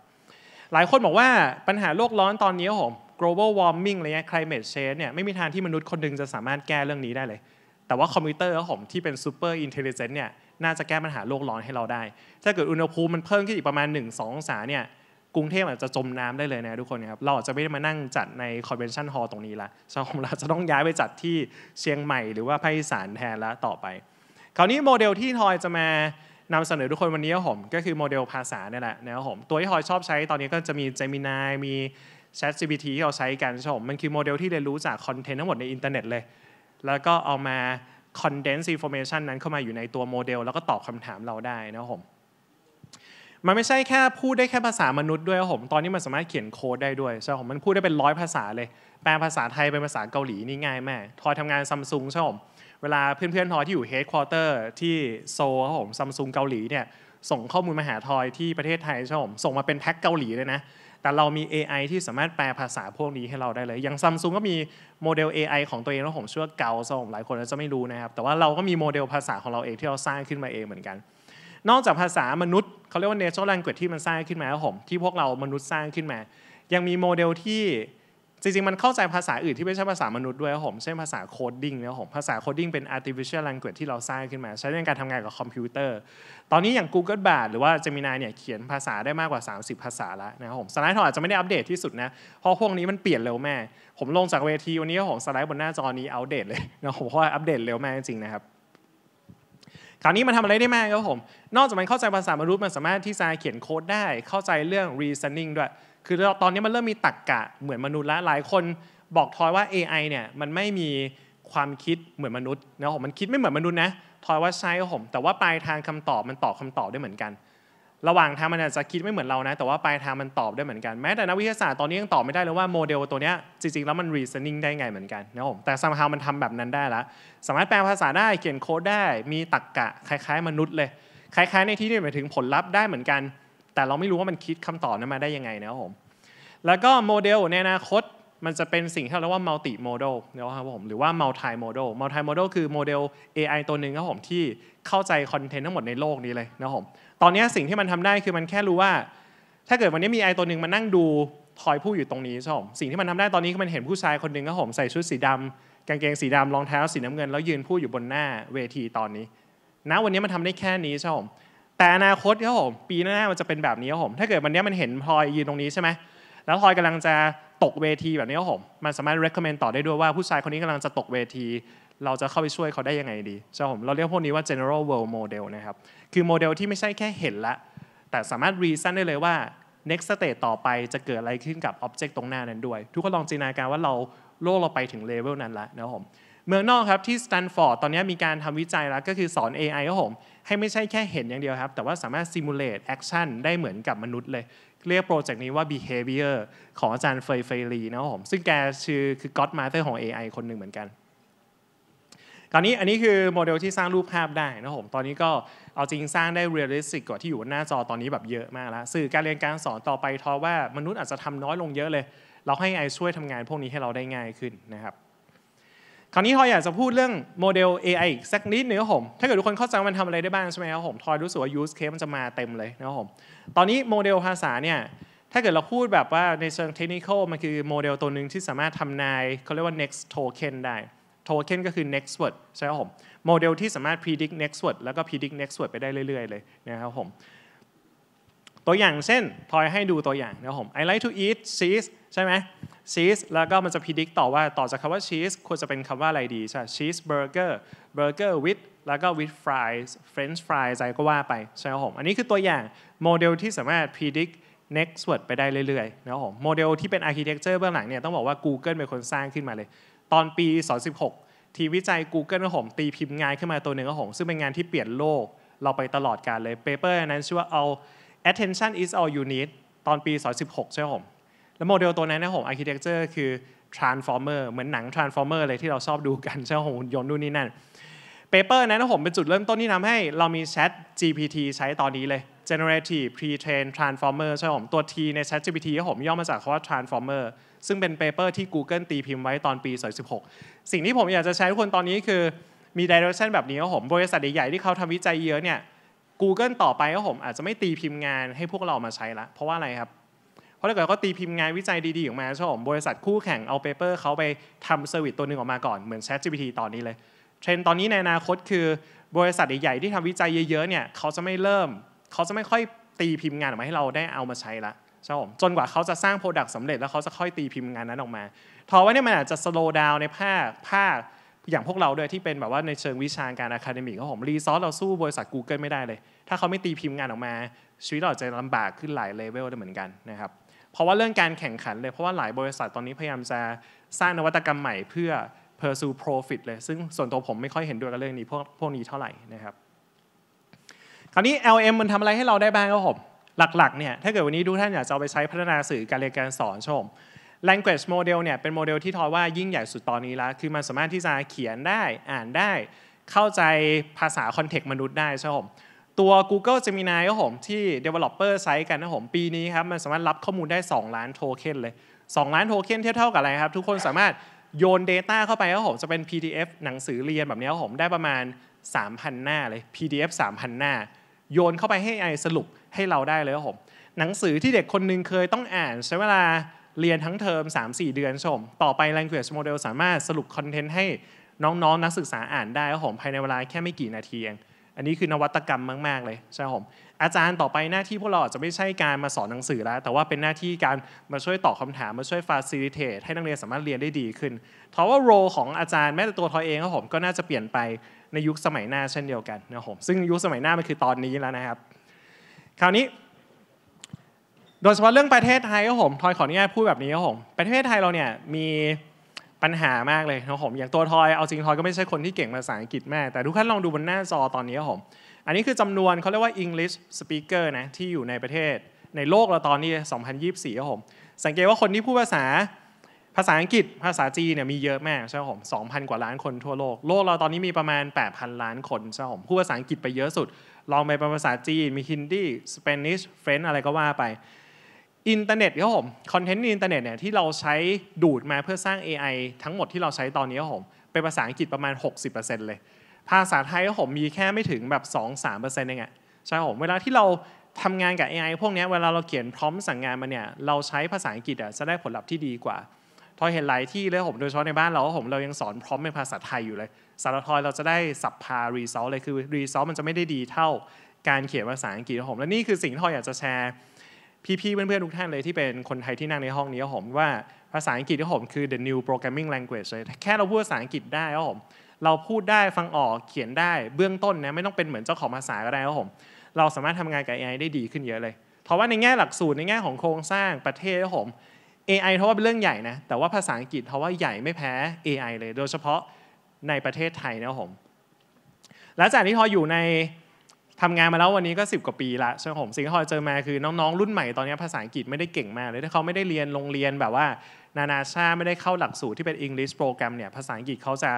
หลายคนบอกว่าปัญหาโลกร้อนตอนนี้ผม global warming อะไรเงี้ย climate change เนี่ยไม่มีทางที่มนุษย์คนนึงจะสามารถแก้เรื่องนี้ได้เลย แต่ว่าคอมพิวเตอร์ผมที่เป็น super intelligent เนี่ยน่าจะแก้ปัญหาโลกร้อนให้เราได้ ถ้าเกิดอุณหภูมิมันเพิ่มขึ้นอีกประมาณ1-2องศาเนี่ยกรุงเทพอาจจะจมน้ำได้เลยนะทุกคนครับเราจะไม่ได้มานั่งจัดใน convention hall ตรงนี้ละชาวเราจะต้องย้ายไปจัดที่เชียงใหม่หรือว่าภาคอีสานแทนละต่อไปคราวนี้โมเดลที่ทอยจะมานำเสนอทุกคนวันนี้ผมก็คือโมเดลภาษาเนี่ยแหละนะครับผมตัวที่ฮอยชอบใช้ตอนนี้ก็จะมี Gemini มี ChatGPT ที่เราใช้กันรชบผมมันคือโมเดลที่เรียนรู้จากคอนเทนต์ทั้งหมดในอินเทอร์เน็ตเลย แล้วก็เอามา condense information นั้นเข้ามาอยู่ในตัวโมเดล แล้วก็ตอบคำถามเราได้นะครับผมมันไม่ใช่แค่พูดได้แค่ภาษามนุษย์ด้วยครับผมตอนนี้มันสามารถเขียนโค้ดได้ด้วยใช่ผมมันพูดได้เป็นร้อยภาษาเลย แปลภาษาไทยเป็นภาษาเกาหลีนี่ง่ายแม่ทอยทำงานซัมซุงใช่ไผมเวลาเพื่อนๆทอยที่อยู่เฮดคอร์เตอร์ที่โซครับผมซัมซุงเกาหลีเนี่ยส่งข้อมูลมาหาทอยที่ประเทศไทยใช่ผมส่งมาเป็นแพ็กเกาหลีเลยนะ แต่เรามี AI ที่สามารถแปลภาษาพวกนี้ให้เราได้เลย อย่างซัมซุงก็มีโมเดล AI ของตัวเองแล้วผมเชื่อเกาสมหลายคนจะไม่รู้นะครับ แต่ว่าเราก็มีโมเดลภาษาของเราเองที่เราสร้างขึ้นมาเองเหมือนกัน นอกจากภาษามนุษย์เขาเรียกว่า natural language ที่มันสร้างขึ้นมาแล้วผมที่พวกเรามนุษย์สร้างขึ้นมา ยังมีโมเดลที่จริงๆ มันเข้าใจภาษาอื่นที่ไม่ใช่ภาษามนุษย์ด้วยครับผมเช่นภาษาโคดดิ้งนะครับผม ภาษาโคดดิ้งเป็น artificial language ที่เราสร้างขึ้นมา ใช้ในการทำงานกับคอมพิวเตอร์ ตอนนี้อย่าง Google Bard หรือว่า Gemini เนี่ยเขียนภาษาได้มากกว่า 30 ภาษาแล้วนะครับผม สไลด์ทออาจจะไม่ได้อัปเดตที่สุดนะ เพราะพวกนี้มันเปลี่ยนเร็วแม่ผมลงจากเวทีวันนี้บผม สไลด์บนหน้าจอนี้อัปเดตเลยนะผมเพราะอัปเดตเร็วแม่จริงๆนะครับ คราวนี้มันทำอะไรได้มากครับผม นอกจากมันเข้าใจภาษามนุษย์ มันสามารถที่จะเขียนโค้ดได้ เข้าใจเรื่อง reasoning ด้วยคือตอนนี้มันเริ่มมีตักกะเหมือนมนุษย์แล้วหลายคนบอกทอยว่า AI เนี่ยมันไม่มีความคิดเหมือนมนุษย์นะผมมันคิดไม่เหมือนมนุษย์นะทอยว่าใช่ผมแต่ว่าปลายทางคำตอบมันตอบคำตอบได้เหมือนกัน ระหว่างทางมันอาจจะคิดไม่เหมือนเรานะ แต่ว่าปลายทางมันตอบได้เหมือนกันแม้แต่นักวิทยาศาสตร์ตอนนี้ยังตอบไม่ได้เลยว่าโมเดลตัวนี้จริงๆ แล้วมัน reasoning ได้ไงเหมือนกันนะผมแต่ซ o มฮา o มันทำแบบนั้นได้แล้วสามารถแปลภาษาได้เขียนโค้ดได้มีตักกะคล้าย ๆ มนุษย์เลยคล้ายๆ ในที่นี้หมายถึงผลลัพธ์ได้เหมือนกันแต่เราไม่รู้ว่ามันคิดคำตอบนั้นมาได้ยังไงนะครับผม แล้วก็โมเดลในอนาคต มันจะเป็นสิ่งที่เราเรียกว่ามัลติโมเดลนะครับผม หรือว่าลท l ยโมเดล มัลท t ยโมเดลคือโมเดล AI ตัวหนึ่งครับผมที่เข้าใจคอนเทนต์ทั้งหมดในโลกนี้เลยนะครับผม ตอนนี้สิ่งที่มันทำได้คือมันแค่รู้ว่า ถ้าเกิดวันนี้มี AI ตัวหนึ่งมานั่งดู ทอยผู้อยู่ตรงนี้ใช่ไหมสิ่งที่มันทำได้ตอนนี้คือมันเห็นผู้ชายคนหนึ่งครับผมใส่ชุดสีดำกางเกงสีดำรองเท้า สีน้ำเงินแล้วยืนพูดอยู่บนหน้าเวทีตอนนี้ณวันนี้มันทำได้แค่นี้ใช่ไหมแต่อนาคตครับผมปีหน้ามันจะเป็นแบบนี้ครับผมถ้าเกิดวันนี้มันเห็นพลอยยืนตรงนี้ใช่ไหมแล้วพลอยกำลังจะตกเวทีแบบนี้ครับผมมันสามารถ recommend ต่อได้ด้วยว่าผู้ชายคนนี้กำลังจะตกเวที เราจะเข้าไปช่วยเขาได้ยังไงดีใช่ผมเราเรียกพวกนี้ว่า general world model นะครับคือโมเดลที่ไม่ใช่แค่เห็นละแต่สามารถ reason ได้เลยว่า next stage ต่อไปจะเกิดอะไรขึ้นกับ object ตรงหน้านั้นด้วยทุกคนลองจินตนาการว่าเราโลกเราไปถึงเลเวลนั้นละนะครับผมเมืองนอกครับที่สแตนฟอร์ดตอนนี้มีการทำวิจัยแล้วก็คือสอน AI ครับผมให้ไม่ใช่แค่เห็นอย่างเดียวครับ แต่ว่าสามารถซิมูเลตแอคชั่นได้เหมือนกับมนุษย์ เลย เรียกโปรเจกต์นี้ว่า behavior ของอาจารย์เฟยเฟยลีนะครับผม ซึ่งแกชื่อคือ godmother ของ AI คนหนึ่งเหมือนกัน ตอนนี้อันนี้คือโมเดลที่สร้างรูปภาพได้นะผมตอนนี้ก็เอาจริงสร้างได้เรียลลิสติกกว่าที่อยู่บนหน้าจอตอนนี้แบบเยอะมากแล้ว สื่อการเรียนการสอนต่อไปทอว่ามนุษย์อาจจะทำน้อยลงเยอะเลย เราให้ AI ช่วยทำงานพวกนี้ให้เราได้ง่ายขึ้นนะครับคราวนี้ทอยอยากจะพูดเรื่องโมเดล AI สักนิดหนึ่งครับผม ถ้าเกิดทุกคนเข้าใจมันทำอะไรได้บ้างใช่ไหมครับผม ทอยรู้สึกว่า use case มันจะมาเต็มเลยนะครับผม ตอนนี้โมเดลภาษาเนี่ย ถ้าเกิดเราพูดแบบว่าในเชิงเทคนิคมันคือโมเดลตัวหนึ่งที่สามารถทำนายเขาเรียกว่า next token ได้ token ก็คือ next word ใช่ครับผม โมเดลที่สามารถ predict next word แล้วก็ predict next word ไปได้เรื่อย ๆ เลยนะครับผม ตัวอย่างเช่นทอยให้ดูตัวอย่างนะครับผม I like to eat cheese ใช่ไหมชีสแล้วก็มันจะพิจิกต่อว่าต่อจากคำว่าชีสควรจะเป็นคำว่าอะไรดีใช่ชีสเบอร์เกอร์เบอร์เกอร์วิทแล้วก็วิทฟรายส์เฟรนช์ฟรายส์อะไรก็ว่าไปใช่ครับผมอันนี้คือตัวอย่างโมเดลที่สามารถพิจิก next word ไปได้เรื่อยๆนะครับผมโมเดลที่เป็น architecture เบื้องหลังเนี่ยต้องบอกว่า Google เป็นคนสร้างขึ้นมาเลย ตอนปี 2016 ทีวิจัย Google นะผมตีพิมพ์งานขึ้นมาตัวหนึ่งนะผมซึ่งเป็นงานที่เปลี่ยนโลก เราไปตลอดการเลยเปเปอร์นั้นชื่อว่าเอา attention is all you need ตอนปี2016ใช่ไหมผมแล้วโมเดลตัวนั้นนะผมอาร์เคเต็กเจอร์คือ transformer เหมือนหนัง transformer เลยที่เราชอบดูกันใช่ไหมหุ่นยนต์นู่นนี่นั่นเปเปอร์นั้นนะผมเป็นจุดเริ่มต้นที่ทำให้ เรามี Chat GPT ใช้ตอนนี้เลย generative pre-trained transformer ใช่ผมตัว T ใน Chat GPT ผมย่อมาจากคำว่า transformer ซึ่งเป็นเปเปอร์ที่ Google ตีพิมพ์ไว้ตอนปี2016 สิ่งที่ผมอยากจะใช้ทุกคนตอนนี้คือมี direction แบบนี้ครับผมบริษัทใหญ่ๆ ที่เขาทำวิจัยเยอะเนี่ย Google ต่อไปครับผมอาจจะไม่ตีพิมพ์งานให้พวกเรามาใช้ละเพราะว่าอะไรครับราะถ้าเกิดเขาตีพิมพ์งานวิจัยดีๆออกมาใช่หมบริษัทคู่แข่งเอาเปเปอร์เขาไปทำเซอร์วิสตัวหนึ่งออกมาก่อน เหมือน ChatGPT ตอนนี้เลย เทรนตอนนี้ในอนาคตคือบริษัทใหญ่ๆที่ทำวิจัยเยอะๆเนี่ยเขาจะไม่เริ่ม เขาจะไม่ค่อยตีพิมพ์งานออกมาให้เราได้เอามาใช้ละใช่หมจนกว่าเขาจะสร้างโปรดักต์สำเร็จแล้วเขาจะค่อยตีพิมพ์งานนั้นออกมาทอ่าเนี่ยมันอาจจะสโลว์ดาวในภาค ภาคอย่างพวกเราด้วยที่เป็นแบบว่าในเชิงวิชาการอะคาเดมิก ของผมรีซอสเราสู้บริษัท Google ไม่ได้เลย ถ้าเขาไม่ตีพิมพ์งานออกมา ชีวิตเราจะลำบากขึ้นหลายเลเวลได้เหมือนกันนะครับเพราะว่าเรื่องการแข่งขันเลย เพราะว่าหลายบริษัทตอนนี้พยายามจะสร้างนวัตกรรมใหม่เพื่อ pursue profit เลย ซึ่งส่วนตัวผมไม่ค่อยเห็นด้วยกับเรื่องนี้พวกพวกนี้เท่าไหร่นะครับ คราวนี้ LM มันทำอะไรให้เราได้บ้างครับผม หลักๆ เนี่ย ถ้าเกิดวันนี้ทุกท่านอยากจะเอาไปใช้พัฒนาสื่อการเรียนการสอน ชม language model เนี่ย เป็นโมเดลที่ทอว่ายิ่งใหญ่สุดตอนนี้แล้ว คือมันสามารถที่จะเขียนได้ อ่านได้ เข้าใจภาษาคอนเทกต์มนุษย์ได้ใช่ไผมตัว Google Gemini ก็ผมที่ developer ใช้กันนะผมปีนี้ครับมันสามารถรับข้อมูลได้ 2 ล้านโทเค็นเลย 2 ล้านโทเค็นเทเท่ากับอะไรครับ ทุกคนสามารถโยน Data เข้าไปก็ผมจะเป็น PDF หนังสือเรียนแบบนี้ก็ผมได้ประมาณ 3,000 หน้าเลย PDF 3,000 หน้า โยนเข้าไปให้ไอสรุปให้เราได้เลยครับผมหนังสือที่เด็กคนนึงเคยต้องอ่านใช้เวลาเรียนทั้งเทอม 3-4 เดือนชม ต่อไป language model สามารถสรุปคอนเทนต์ให้น้องๆ นักศึกษาอ่านได้ครับผมภายในเวลาแค่ไม่กี่นาทีเองอันนี้คือนวัตกรรมมากๆเลยใช่ผมอาจารย์ต่อไปหน้าที่พวกเราอาจจะไม่ใช่การมาสอนหนังสือแล้ว แต่ว่าเป็นหน้าที่การมาช่วยตอบคาถามมาช่วยฟาซิลิเทตให้นักเรียนสามารถเรียนได้ดีขึ้นะว่าโรของอาจารย์ แม้แต่ตัวทอยเองครับผม ก็น่าจะเปลี่ยนไปในยุคสมัยหน้าเช่นเดียวกันนะผมซึ่งยุคสมัยหน้ามันคือตอนนี้แล้วนะครับ คราวนี้ โดยเฉพาะเรื่องประเทศไทยครับผมทอยขออนุญาตพูดแบบนี้ครับผมประเทศไทยเราเนี่ยมีปัญหามากเลยนะผมอย่างตัวทอยเอาจริงทอยก็ไม่ใช่คนที่เก่งภาษาอังกฤษแม่แต่ทุกท่านลองดูบนหน้าจอตอนนี้ผมอันนี้คือจำนวนเขาเรียกว่า English speaker นะที่อยู่ในประเทศในโลกเราตอนนี้ 2024ครับผมสังเกตว่าคนที่พูดภาษาภาษาอังกฤษภาษาจีนเนี่ยมีเยอะมากใช่ไหมผม 2,000 กว่าล้านคนทั่วโลกโลกเราตอนนี้มีประมาณ 8,000 ล้านคนใช่ไหมผมพูดภาษาอังกฤษไปเยอะสุดลองไปเป็นภาษาจีนมีฮินดีสเปนิชเฟรนช์อะไรก็ว่าไปอินเทอร์เน็ตครับผมคอนเทนต์ในอินเทอร์เน็ตเนี่ยที่เราใช้ดูดมาเพื่อสร้าง AI ทั้งหมดที่เราใช้ตอนนี้ครับผมเป็นภาษาอังกฤษประมาณ 60%เลย ภาษาไทยครับผมมีแค่ไม่ถึงแบบ 2-3%เองอะใช่ผมเวลาที่เราทำงานกับ AI พวกนี้เวลาเราเขียนพร้อมสั่งงานมาเนี่ยเราใช้ภาษาอังกฤษอะจะได้ผลลัพธ์ที่ดีกว่าทอยเห็นหลายที่เลยผมโดยเฉพาะในบ้านเราผมเรายังสอนพร้อมเป็นภาษาไทยอยู่เลยสารทอยเราจะได้สับพารีซอสเลยคือรีซอสมันจะไม่ได้ดีเท่าการเขียนภาษาอังกฤษผมและนี่คือสิ่งที่ทอยอยากจะแชร์พี่ ๆ เพื่อนๆ ทุกท่านเลยที่เป็นคนไทยที่นั่งในห้องนี้ผมว่าภาษาอังกฤษที่ผมคือ the new programming language เลยแค่เราพูดภาษาอังกฤษได้ครับผมเราพูดได้ฟังออกเขียนได้ เบื้องต้นนะไม่ต้องเป็นเหมือนเจ้าของภาษา ก็ได้ครับผมเราสามารถทำงานกับ AI ได้ดีขึ้นเยอะเลย เพราะว่าในแง่หลักสูตร ในแง่ของโครงสร้างประเทศครับผม AI เพราะว่าเป็นเรื่องใหญ่นะแต่ว่าภาษาอังกฤษเพราะว่าใหญ่ไม่แพ้ AI เลย โดยเฉพาะในประเทศไทยนะครับผมหลังจากที่ทออยู่ในทำงานมาแล้ววันนี้ก็10 กว่าปีละใช่ไหมผมสิ่งที่พอเจอมาคือ น้องๆรุ่นใหม่ตอนนี้ภาษาอังกฤษไม่ได้เก่งมากเลยถ้าเขาไม่ได้เรียนโรงเรียนแบบว่า นานาชาติไม่ได้เข้าหลักสูตรที่เป็น English โปรแกรมเนี่ยภาษาอังกฤษเขาจะ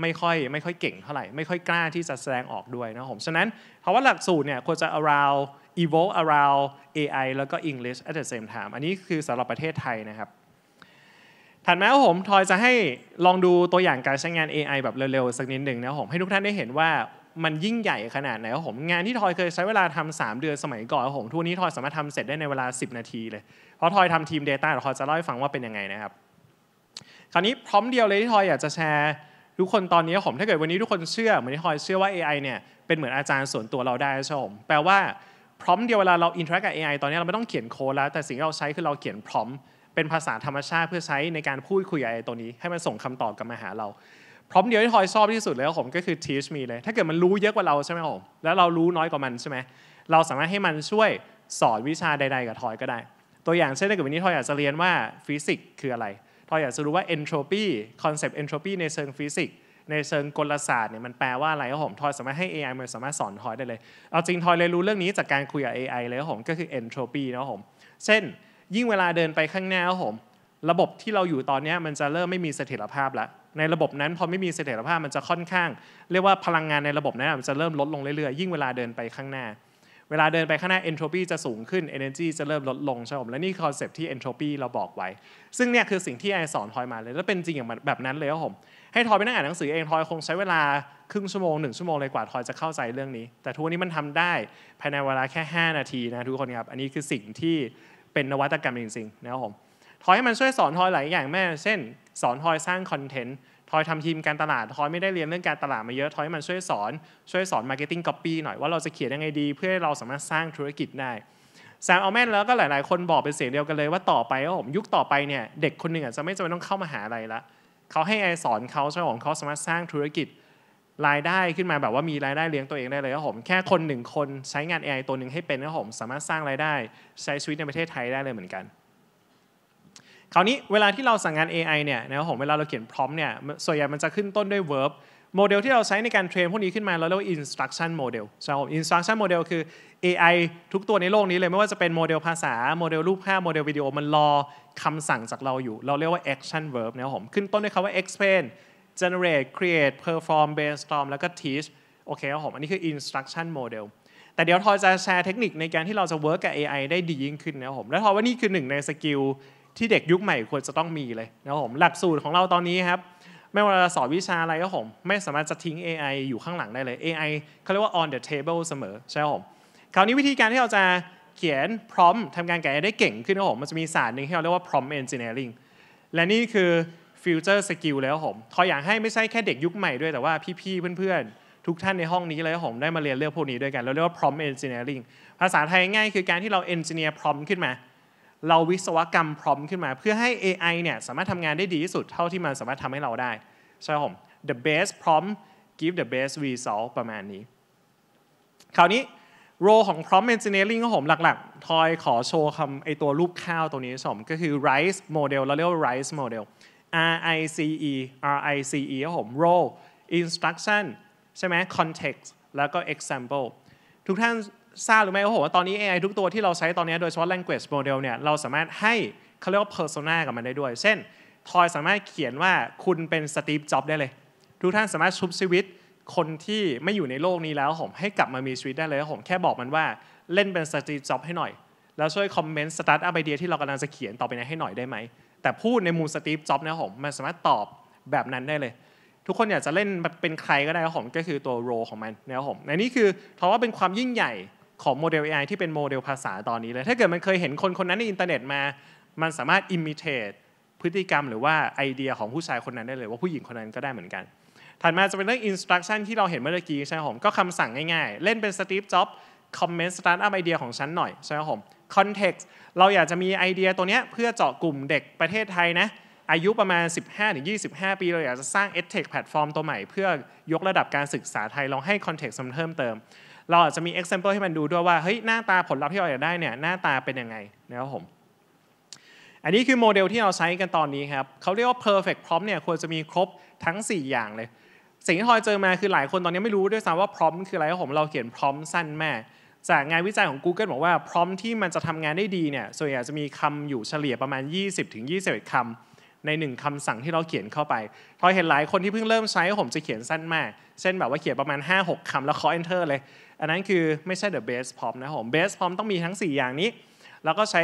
ไม่ค่อยไม่ค่อยเก่งเท่าไหร่ไม่ค่อยกล้าที่จะแสดงออกด้วยนะผมฉะนั้นเพราะว่าหลักสูตรเนี่ยควรจะ around evolve around AI แล้วก็ English at the same time อันนี้คือสำหรับประเทศไทยนะครับ ถัดมาผมทอยจะให้ลองดูตัวอย่างการใช้งาน AI แบบเร็วๆสักนิดหนึ่งนะผมให้ทุกท่านได้เห็นว่ามันยิ่งใหญ่ขนาดไหนครับผมงานที่ทอยเคยใช้เวลาทำ 3 เดือนสมัยก่อนครับผมทุกวันนี้ทอยสามารถทำเสร็จได้ในเวลา 10 นาทีเลยเพราะทอยทำทีม Data ทอยจะเล่าให้ฟังว่าเป็นยังไงนะครับคราวนี้พร้อมเดียวเลยที่ทอยอยากจะแชร์ทุกคนตอนนี้ผมถ้าเกิดวันนี้ทุกคนเชื่อเหมือนที่ทอยเชื่อว่า AI เนี่ยเป็นเหมือนอาจารย์ส่วนตัวเราได้ใช่ผมแปลว่าพร้อมเดียวเวลาเราอินเทอร์แอคกับ AI ตอนนี้เราไม่ต้องเขียนโค้ดแล้วแต่สิ่งที่เราใช้คือเราเขียนพร้อม เป็นภาษาธรรมชาติเพื่อใช้ในการพูดคุยกับไอตัวนี้ให้มันส่งคำตอบกลับมาหาเราพร้อมเดียวที่ทอยชอบที่สุดเลยผมก็คือ teach me เลย ถ้าเกิดมันรู้เยอะกว่าเราใช่ไหมผมแล้วเรารู้น้อยกว่ามันใช่ไหมเราสามารถให้มันช่วยสอนวิชาใดๆกับทอยก็ได้ ตัวอย่างเช่นถ้าเกิดวันนี้ทอยอยากจะเรียนว่าฟิสิกส์คืออะไรทอยอยากจะรู้ว่า entropy concept entropy ในเชิงฟิสิกส์ในเชิงกลศาสตร์เนี่ยมันแปลว่าอะไรครับผมทอยสามารถให้ AI มันสามารถสอนทอยได้เลยเอาจริงทอยเลยรู้เรื่องนี้จากการคุยกับ AI เลยครับผมก็คือ entropy นะครับผมเช่นยิ่งเวลาเดินไปข้างหน้าครับผมระบบที่เราอยู่ตอนนี้มันจะเริ่มไม่มีเสถียรภาพแล้วในระบบนั้นพอไม่มีเสถียรภาพมันจะค่อนข้าง เรียกว่าพลังงานในระบบนั้นมันจะเริ่มลดลงเรื่อยๆยิ่งเวลาเดินไปข้างหน้า เวลาเดินไปข้างหน้าเอนโทรปีจะสูงขึ้นอเนอร์จะเริ่มลดลง ใช่ไหมและนี่คอนเซปที่เอนโทรปีเราบอกไว้ ซึ่งเนี่ยคือสิ่งที่ไอสอนทอยมาเลยแล้วเป็นจริงอย่าง แบบนั้นเลยครับผมให้ทอยไปนั่งอ่านหนังสือเองทอยคงใช้เวลาครึ่งชั่วโมงหนึ่งชั่วโมงเลยกว่าทอยจะเข้าใจเรื่องนี้แต่ทุกวันนี้มันทำได้ภายในเวลาแค่ 5 นาทีนะทุกคนครับอันนี้คือสิ่งที่เป็นนวัตกรรมจริงๆนะครับผมทอยให้มันช่วยสอนทอยหลายอย่างแม่เช่นสอนทอยสร้างคอนเทนต์ทอยทำทีมการตลาดทอยไม่ได้เรียนเรื่องการตลาดมาเยอะทอยมันช่วยสอนช่วยสอนมาร์็ตติ้งก๊อปปี้หน่อยว่าเราจะเขียนยังไงดี เพื่อให้เราสามารถสร้างธุรกิจได้แซมเอาแมนแล้วก็หลาย ๆคนบอกเป็นเสียงเดียวกันเลย ว่าต่อไปผมยุคต่อไปเนี่ย เด็กคนหนึ่งอาจจะไม่จำเป็นต้องเข้ามาหาอะไรละเขาให้ไอสอนเขาใช่ของเขาสามารถสร้างธุรกิจ รายได้ขึ้นมาแบบว่ามีรายได้เลี้ยงตัวเองได้เลยครับผมแค่คนหนึ่งคนใช้งาน AI ตัวหนึ่งให้เป็นครับผม สามารถสร้างรายได้ ใช้ชีวิตในประเทศไทยได้เลยเหมือนกันคราวนี้เวลาที่เราสั่งงาน AI เนี่ยนะครับผมเวลาเราเขียนพร้อมเนี่ยส่วนใหญ่มันจะขึ้นต้นด้วย verb โมเดลที่เราใช้ในการเทรนพวกนี้ขึ้นมา เราเรียกว่า instruction model ใช่ไหมครับ instruction model คือ AI ทุกตัวในโลกนี้เลย ไม่ว่าจะเป็นโมเดลภาษา โมเดลรูปภาพ โมเดลวิดีโอมันรอคำสั่งจากเราอยู่ เราเรียกว่า action verb นะครับผม ขึ้นต้นด้วยคำว่า explain generate create perform brainstorm แล้วก็ teach โอเคครับผม อันนี้คือ instruction model แต่เดี๋ยวทอยจะแชร์เทคนิคในการที่เราจะ work กับ AI ได้ดียิ่งขึ้นนะครับผม และทอยว่านี่คือหนึ่งในสกิลที่เด็กยุคใหม่ควรจะต้องมีเลยนะครับผมหลักสูตรของเราตอนนี้ครับ ไม่ว่าจะสอนวิชาอะไรก็ผม ไม่สามารถจะทิ้ง AI อยู่ข้างหลังได้เลย AI เขาเรียกว่า on the table เสมอใช่ไหมผมคราวนี้วิธีการที่เราจะเขียนพร้อมทำงานก้ได้เก่งขึ้นนะผมมันจะมีศาสตร์หนึ่งที่เราเรียกว่า prompt engineering และนี่คือ future skill แล้วผม ขออยากให้ไม่ใช่แค่เด็กยุคใหม่ด้วยแต่ว่าพี่ๆเพื่อนๆทุกท่านในห้องนี้เลยผมได้มาเรียนเรื่องพวกนี้ด้วยกันเราเรียกว่า prompt engineering ภาษาไทยง่ายคือการที่เรา engineer prompt ขึ้นมาเราวิศวกรรมพร้อมขึ้นมา เพื่อให้ AI เนี่ยสามารถทำงานได้ดีที่สุดเท่าที่มันสามารถทำให้เราได้ ใช่ไผม the best prompt give the best result ประมาณนี้คราวนี้ role ของ prompt engineering ของผมหลักๆทอยขอโชว์คำไอตัวรูปข้าวตัวนี้สมก็คือ rice model เราเรียกว่า rice model R I C E R I C E ครัผม role instruction ใช่ไหม context แล้วก็ example ทุกท่านทราบหรือไม่โอ้โหตอนนี้ AI ทุกตัวที่เราใช้ตอนนี้โดยเฉพาะ language model เนี่ยเราสามารถให้เขาเรียกว่า persona กับมันได้ด้วย เช่นทอยสามารถเขียนว่าคุณเป็นสตีฟจ็อบได้เลย ทุกท่านสามารถชุบชีวิต คนที่ไม่อยู่ในโลกนี้แล้วผมให้กลับมามีชีวิตได้เลยผมแค่บอกมันว่าเล่นเป็นสตีฟจ็อบให้หน่อย แล้วช่วยคอมเมนต์สตาร์ทอัพไอเดียที่เรากำลังจะเขียนต่อไปนี้ให้หน่อยได้ไหมแต่พูดในมุมสตีฟจ็อบนะผมมันสามารถตอบแบบนั้นได้เลย ทุกคนอยากจะเล่นเป็นใครก็ได้ครับผมก็คือตัวโรของมันนะครับผมในนี้คือเพราะว่าเป็นความยิ่งใหญ่ของโมเดล AI ที่เป็นโมเดลภาษาตอนนี้เลย ถ้าเกิดมันเคยเห็นคนคนนั้นในอินเทอร์เน็ตมา มันสามารถ imitate พฤติกรรมหรือว่าไอเดียของผู้ชายคนนั้นได้เลย ว่าผู้หญิงคนนั้นก็ได้เหมือนกัน ถัดมาจะเป็นเรื่อง instruction ที่เราเห็นเมื่อกี้ ใช่ไหมผม ก็คำสั่งง่ายๆ เล่นเป็น Steve Jobs คอมเมนต์สตาร์ทอัพไอเดียของฉันหน่อยใช่ไหมผมคอนเท็กซ์เราอยากจะมีไอเดียตัวนี้เพื่อเจาะกลุ่มเด็กประเทศไทยนะ อายุประมาณ 15-25 ปี เราอยากจะสร้าง EdTech แพลตฟอร์มตัวใหม่ เพื่อยกระดับการศึกษาไทยลองให้ context เพิ่มเติมเราอาจจะมี example ให้มันดูด้วยว่าเฮ้ยหน้าตาผลลัพธ์ที่เราอยากได้เนี่ยหน้าตาเป็นยังไงนะครับผม อันนี้คือโมเดลที่เราใช้กันตอนนี้ครับเขาเรียกว่า perfect prompt เนี่ยควรจะมีครบทั้ง 4 อย่างเลย สิ่งที่ทอยเจอมาคือหลายคนตอนนี้ไม่รู้ด้วยซ้ำว่า prompt คืออะไรครับผมเราเขียน prompt สั้นแม่จากงานวิจัยของ Google บอกว่า prompt ที่มันจะทำงานได้ดีเนี่ยส่วนใหญ่จะมีคำอยู่เฉลี่ยประมาณ20-21คำใน 1 คำสั่งที่เราเขียนเข้าไปทอยเห็นหลายคนที่เพิ่งเริ่มใช้ผมจะเขียนสั้นมากเช่นแบบว่าเขียนประมาณ 5-6คำแล้วเคาะ enter เลย อันนั้นคือไม่ใช่ the base prompt นะผม base prompt ต้องมีทั้ง 4 อย่างนี้ แล้วก็ใช้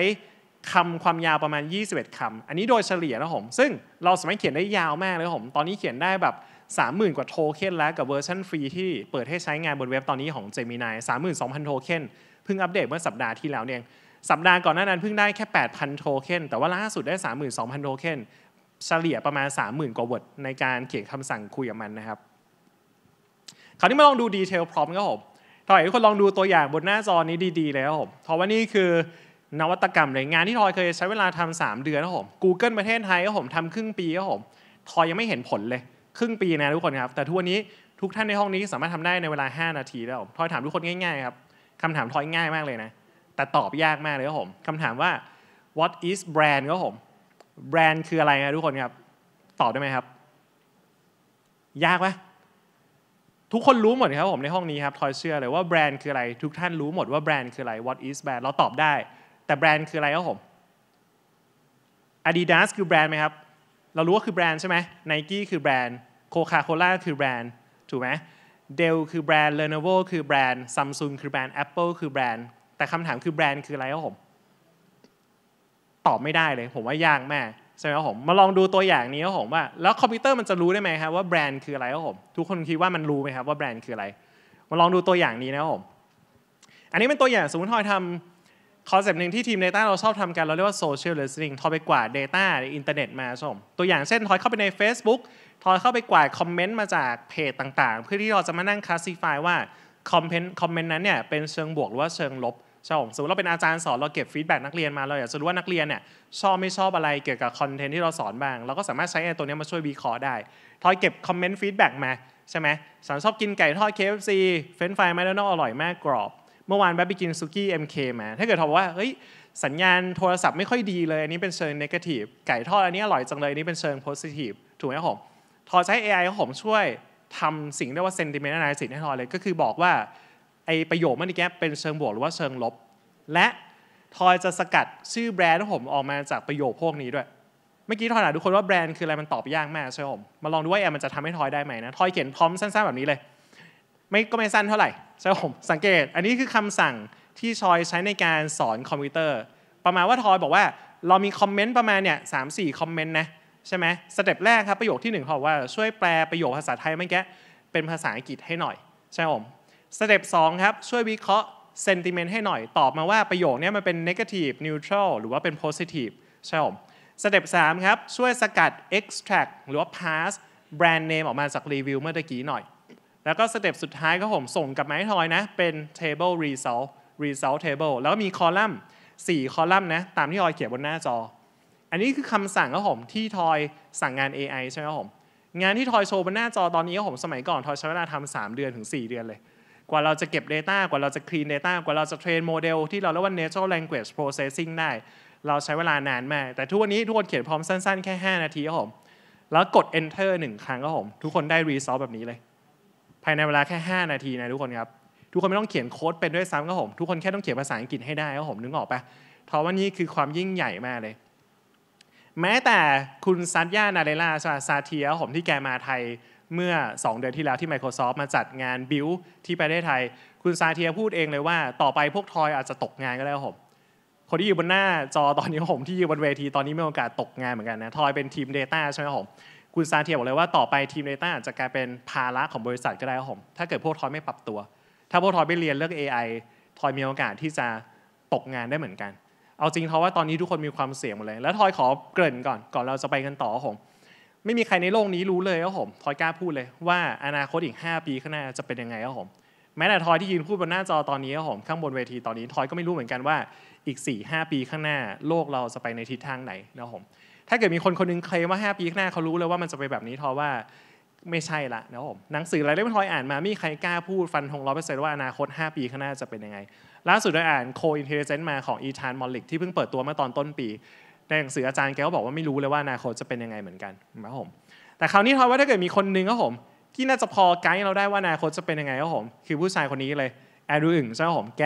คำความยาวประมาณ 21 คำ อันนี้โดยเฉลี่ยนะผม ซึ่งเราสามารถเขียนได้ยาวมากเลยผม ตอนนี้เขียนได้แบบ 30,000 กว่าโทเค็นแล้วกับเวอร์ชันฟรี ที่เปิดให้ใช้งานบนเว็บตอนนี้ของ Gemini 32,000โทเค็น เพิ่งอัปเดตเมื่อสัปดาห์ที่แล้วเนี่ย สัปดาห์ก่อนหน้านั้นเพิ่งได้แค่8,000โทเค็น แต่ว่าล่าสุดได้ 32,000โทเค็น เฉลี่ยประมาณ 30,000กว่าเวิร์ดในการเขียนคำสั่งคุยกับมันนะครับคราวนี้มาลองดูดีเทลพร้อมครับผมทอยทุกคนลองดูตัวอย่างบนหน้าจอนี้ดีๆเลยครับผมเพราะว่านี่คือ นวัตกรรมเลยงานที่ทอยเคยใช้เวลาทำ 3 เดือนครับผม Google ประเทศไทยครับผมทำครึ่งปีครับผมทอยยังไม่เห็นผลเลย ครึ่งปีนะ ทุกคนครับ แต่ทุกวันนี้ทุกท่านในห้องนี้สามารถทำได้ในเวลา 5 นาทีแล้วทอยถามทุกคนง่ายๆ ครับคำถามทอยง่ายมากเลยนะ แต่ตอบยากมากเลยครับผมคำถามว่า what is brand ครับผมแบรนด์คืออะไรนะทุกคนครับ ตอบได้ไหมครับ ยากไหมทุกคนรู้หมดครับผมในห้องนี้ครับทอยเชื่อเลยว่าแบรนด์คืออะไร ทุกท่านรู้หมดว่าแบรนด์คืออะไร what is brand เราตอบได้แต่แบรนด์คืออะไรครับผม Adidas คือแบรนด์ไหมครับเรารู้ว่าคือแบรนด์ใช่ไหม Nike คือแบรนด์ Coca-Cola คือแบรนด์ถูกไหมเดลคือแบรนด์ Lenovo คือแบรนด์ Samsung คือแบรนด์ Apple คือแบรนด์ แต่คำถามคือแบรนด์คืออะไรครับผมตอบไม่ได้เลยผมว่ายากแม่ใช่ไหมครับผม มาลองดูตัวอย่างนี้ครับผมว่า แล้วคอมพิวเตอร์มันจะรู้ได้ไหมครับว่าแบรนด์คืออะไรครับผมทุกคนคิดว่ามันรู้ไหมครับว่าแบรนด์คืออะไร มาลองดูตัวอย่างนี้นะครับผมอันนี้เป็นตัวอย่างสมมติทอยทำคอนเซปต์หนึ่งที่ทีม Data เราชอบทำกันเราเรียกว่าโซเชียลเลส e ิ i งทอยไปกวาด Data ในอินเทอร์เน็ตมาครผมตัวอย่างเช่นทอยเข้าไปใน Facebook ทอยเข้าไปกวาดคอมเมนต์มาจากเพจต่างๆ เพื่อที่เราจะมานั่งคลาสสิฟายว่าคอมเมนต์คอมเมนต์นั้นเนี่ยเป็นเชิงบวกหรือว่าเชิงลบใช่ผมสมมติเราเป็นอาจารย์สอนเราเก็บฟีดแบ็นักเรียนมาเราอยากจะรู้ว่านักเรียนเนี่ยชอบไม่ชอบอะไรเกี่ยวกับคอนเทนต์ที่เราสอนบ้างเราก็สามารถใช้ไอ้ตัวนี้มาช่วยวิเคราะห์ได้ทอยเก็บคอมเมนต์ฟีดแบ็กมา ใช่ไหมสันชอบกินไก่ทอด KFC เฟรนฟรายแมคโดนัลอร่อยมากกรอบ เมื่อวานแบบไปกินซุกี้ MK มา ถ้าเกิดทอยว่า เฮ้ยสัญญาณโทรศัพท์ไม่ค่อยดีเลยอันนี้เป็นเชิงเนกาทีฟไก่ทอดอันนี้อร่อยจังเลย อันนี้เป็นเชิงโพสิทีฟ ถูกไหมครผมทอยใช้ AI ของผมช่วยทำสิ่งเรียกว่า sentiment analysis ให้ทอยเลยก็คือบอกว่าไอประโยคเมื่อกี้เป็นเชิงบวกหรือว่าเชิงลบ และทอยจะสกัดชื่อแบรนด์ผมออกมาจากประโยคพวกนี้ด้วย เมื่อกี้ทอยถามทุกคนว่าแบรนด์คืออะไรมันตอบยากมากใช่ไผมมาลองดูว่าแอมมันจะทำให้ทอยได้ไหมนะทอยเขียนพร้อมสั้นๆ แบบนี้เลย ไม่ก็ไม่สั้นเท่าไหร่ใช่ไผมสังเกต อันนี้คือคำสั่งที่ทอยใช้ในการสอนคอมพิวเตอร์ ประมาณว่าทอยบอกว่าเรามีคอมเมนต์ประมาณเนี่ยสามสี่คอมเมนต์นะใช่ไหมสเต็ปแรกครับประโยคที่หนึ่งเขาบอกว่าช่วยแปลประโยคภาษาไทยเมื่อกี้เป็นภาษาอังกฤษให้หน่อยใช่ไหมสเต็ปสองครับ ช่วยวิเคราะห์ sentiment ให้หน่อย ตอบมาว่าประโยคนี้มันเป็น negative neutral หรือว่าเป็น positive ใช่ไหมสเต็ปสามครับ ช่วยสกัด extract หรือว่า pass brand name ออกมาจากรีวิวเมื่อกี้หน่อย แล้วก็สเต็ปสุดท้ายก็ผมส่งกับไม้ทอยนะ เป็น table result result table แล้วก็มีคอลัมน์ 4 คอลัมน์นะตามที่ทอยเขียนบนหน้าจอ อันนี้คือคำสั่งครับผมที่ทอยสั่งงาน AI ใช่ไหมครับผม งานที่ทอยโชว์บนหน้าจอตอนนี้ครับผมสมัยก่อนทอยใช้เวลาทำา3 เดือนถึง4เดือนเลยกว่าเราจะเก็บ Data กว่าเราจะ Clean Data กว่าเราจะเทรนโมเดลที่เราเรียกว่า Natural Language Processing ได้ เราใช้เวลานานมาก แต่ทุกวันนี้ทุกคนเขียนพร้อมสั้นๆ แค่ 5 นาทีครับผมแล้วกด Enter 1 ครั้งครับผม ทุกคนได้รีซอ e แบบนี้เลย ภายในเวลาแค่ 5 นาทีนะทุกคนครับ ทุกคนไม่ต้องเขียนโค้ดเป็นด้วยซ้ำครับผม ทุกคนแค่ต้องเขียนภาษาอังกฤษให้ได้ครับผม นึกออกปะเพราะว่านี่คือความยิ่งใหญ่มากเลย แม้แต่คุณซัตยานาเรล่าซาเทียผมที่แกมาไทยเมื่อ 2 เดือนที่แล้วที่ Microsoft มาจัดงานบิวที่ประเทศไทยคุณซาเทียพูดเองเลยว่า ต่อไปพวกทอยอาจจะตกงานก็ได้ผมคนที่อยู่บนหน้าจอตอนนี้ผมที่อยู่บนเวทีตอนนี้มีโอกาสตกงานเหมือนกันนะทอยเป็นทีม Data ใช่ไหมผมคุณซาเทียบอกเลยว่าต่อไปทีม Data จะกลายเป็นภาระของบริษัทก็ได้ครับผมถ้าเกิดพวกทอยไม่ปรับตัว ถ้าพวกทอยไม่เรียนเรื่อง AI ทอยมีโอกาสที่จะตกงานได้เหมือนกัน เอาจริงทอยว่าตอนนี้ทุกคนมีความเสี่ยงหมดเลย แล้วทอยขอเกริ่นก่อนก่อนเราจะไปกันต่อผมไม่มีใครในโลกนี้รู้เลยครับผมทอยกล้าพูดเลยว่าอนาคตอีก5ปีข้างหน้าจะเป็นยังไงครับผมแม้แต่ทอยที่ยืนพูดบนหน้าจอตอนนี้ครับผมข้างบนเวทีตอนนี้ทอยก็ไม่รู้เหมือนกันว่าอีก4 5ปีข้างหน้า โลกเราจะไปในทิศทางไหนนะครับผมถ้าเกิดมีคนคนนึงเคลมว่า 5 ปีข้างหน้าเขารู้เลยว่ามันจะไปแบบนี้ทอยว่าไม่ใช่ละนะครับผมหนังสืออะไรเล่มทอยอ่านมามีใครกล้าพูดฟันธงร้อยเปอร์เซ็นต์ว่าอนาคต5ปีข้างหน้าจะเป็นยังไงล่าสุดได้อ่าน Co Intelligence มาของ Ethan m o l ล i c ที่เพิ่งเปิดตัวเมื่อตอนต้นปีในหนังสืออาจารย์แกก็บอกว่าไม่รู้เลยว่านาคตจะเป็นยังไงเหมือนกันนะผมแต่คราวนี้ทอยว่าถ้าเกิดมีคนนึงครับผม ที่น่าจะพอไกด์เราได้ว่านาคตจะเป็นยังไงครับผมคือผู้ชายคนนี้เลยแอดูอึงใช่ไหมผมแก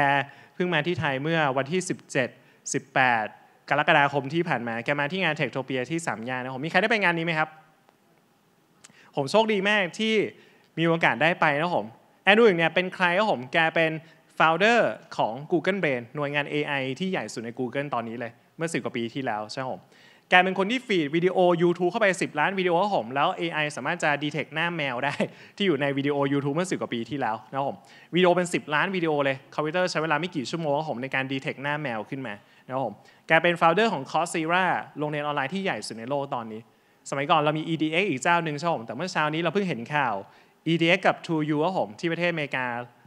เพิ่งมาที่ไทยเมื่อวันที่17 18กรกฎาคมที่ผ่านมาแกมาที่งานเทคโทเปียที่สามย่านนะผมมีใครได้ไปงานนี้ไหมครับ ผมโชคดีมากที่มีโอกาสได้ไปนะผมแอดูอึงเนี่ยเป็นใครครับผมแกเป็นฟลเดอร์ของ Google Brain หน่วยงาน AI ที่ใหญ่สุดใน Google ตอนนี้เลยมื่อสิบกว่าปีที่แล้วใช่ไหมกลายเป็นคนที่ฟีดวิดีโอ YouTube เข้าไป 10 ล้านวิดีโอของผม แล้ว AI สามารถจะดีเทคหน้าแมวได้ที่อยู่ในวิดีโอ YouTube เมื่อสิบกว่าปีที่แล้วนะผม วิดีโอเป็น 10 ล้านวิดีโอเลย คอมพิวเตอร์ใช้เวลาไม่กี่ชั่วโมงของผม ในการดีเทคหน้าแมวขึ้นมานะผม แกเป็นโฟลเดอร์ของ c o s e r a โรงเรียนออนไลน์ที่ใหญ่สุดในโลกตอนนี้ สมัยก่อนเรามี EDX อีกเจ้าหนึ่งใช่ผมแต่เมื่อเช้านี้เราเพิ่งเห็นข่าว EDX กับ t o u e u ผมที่ประเทศอเมริกา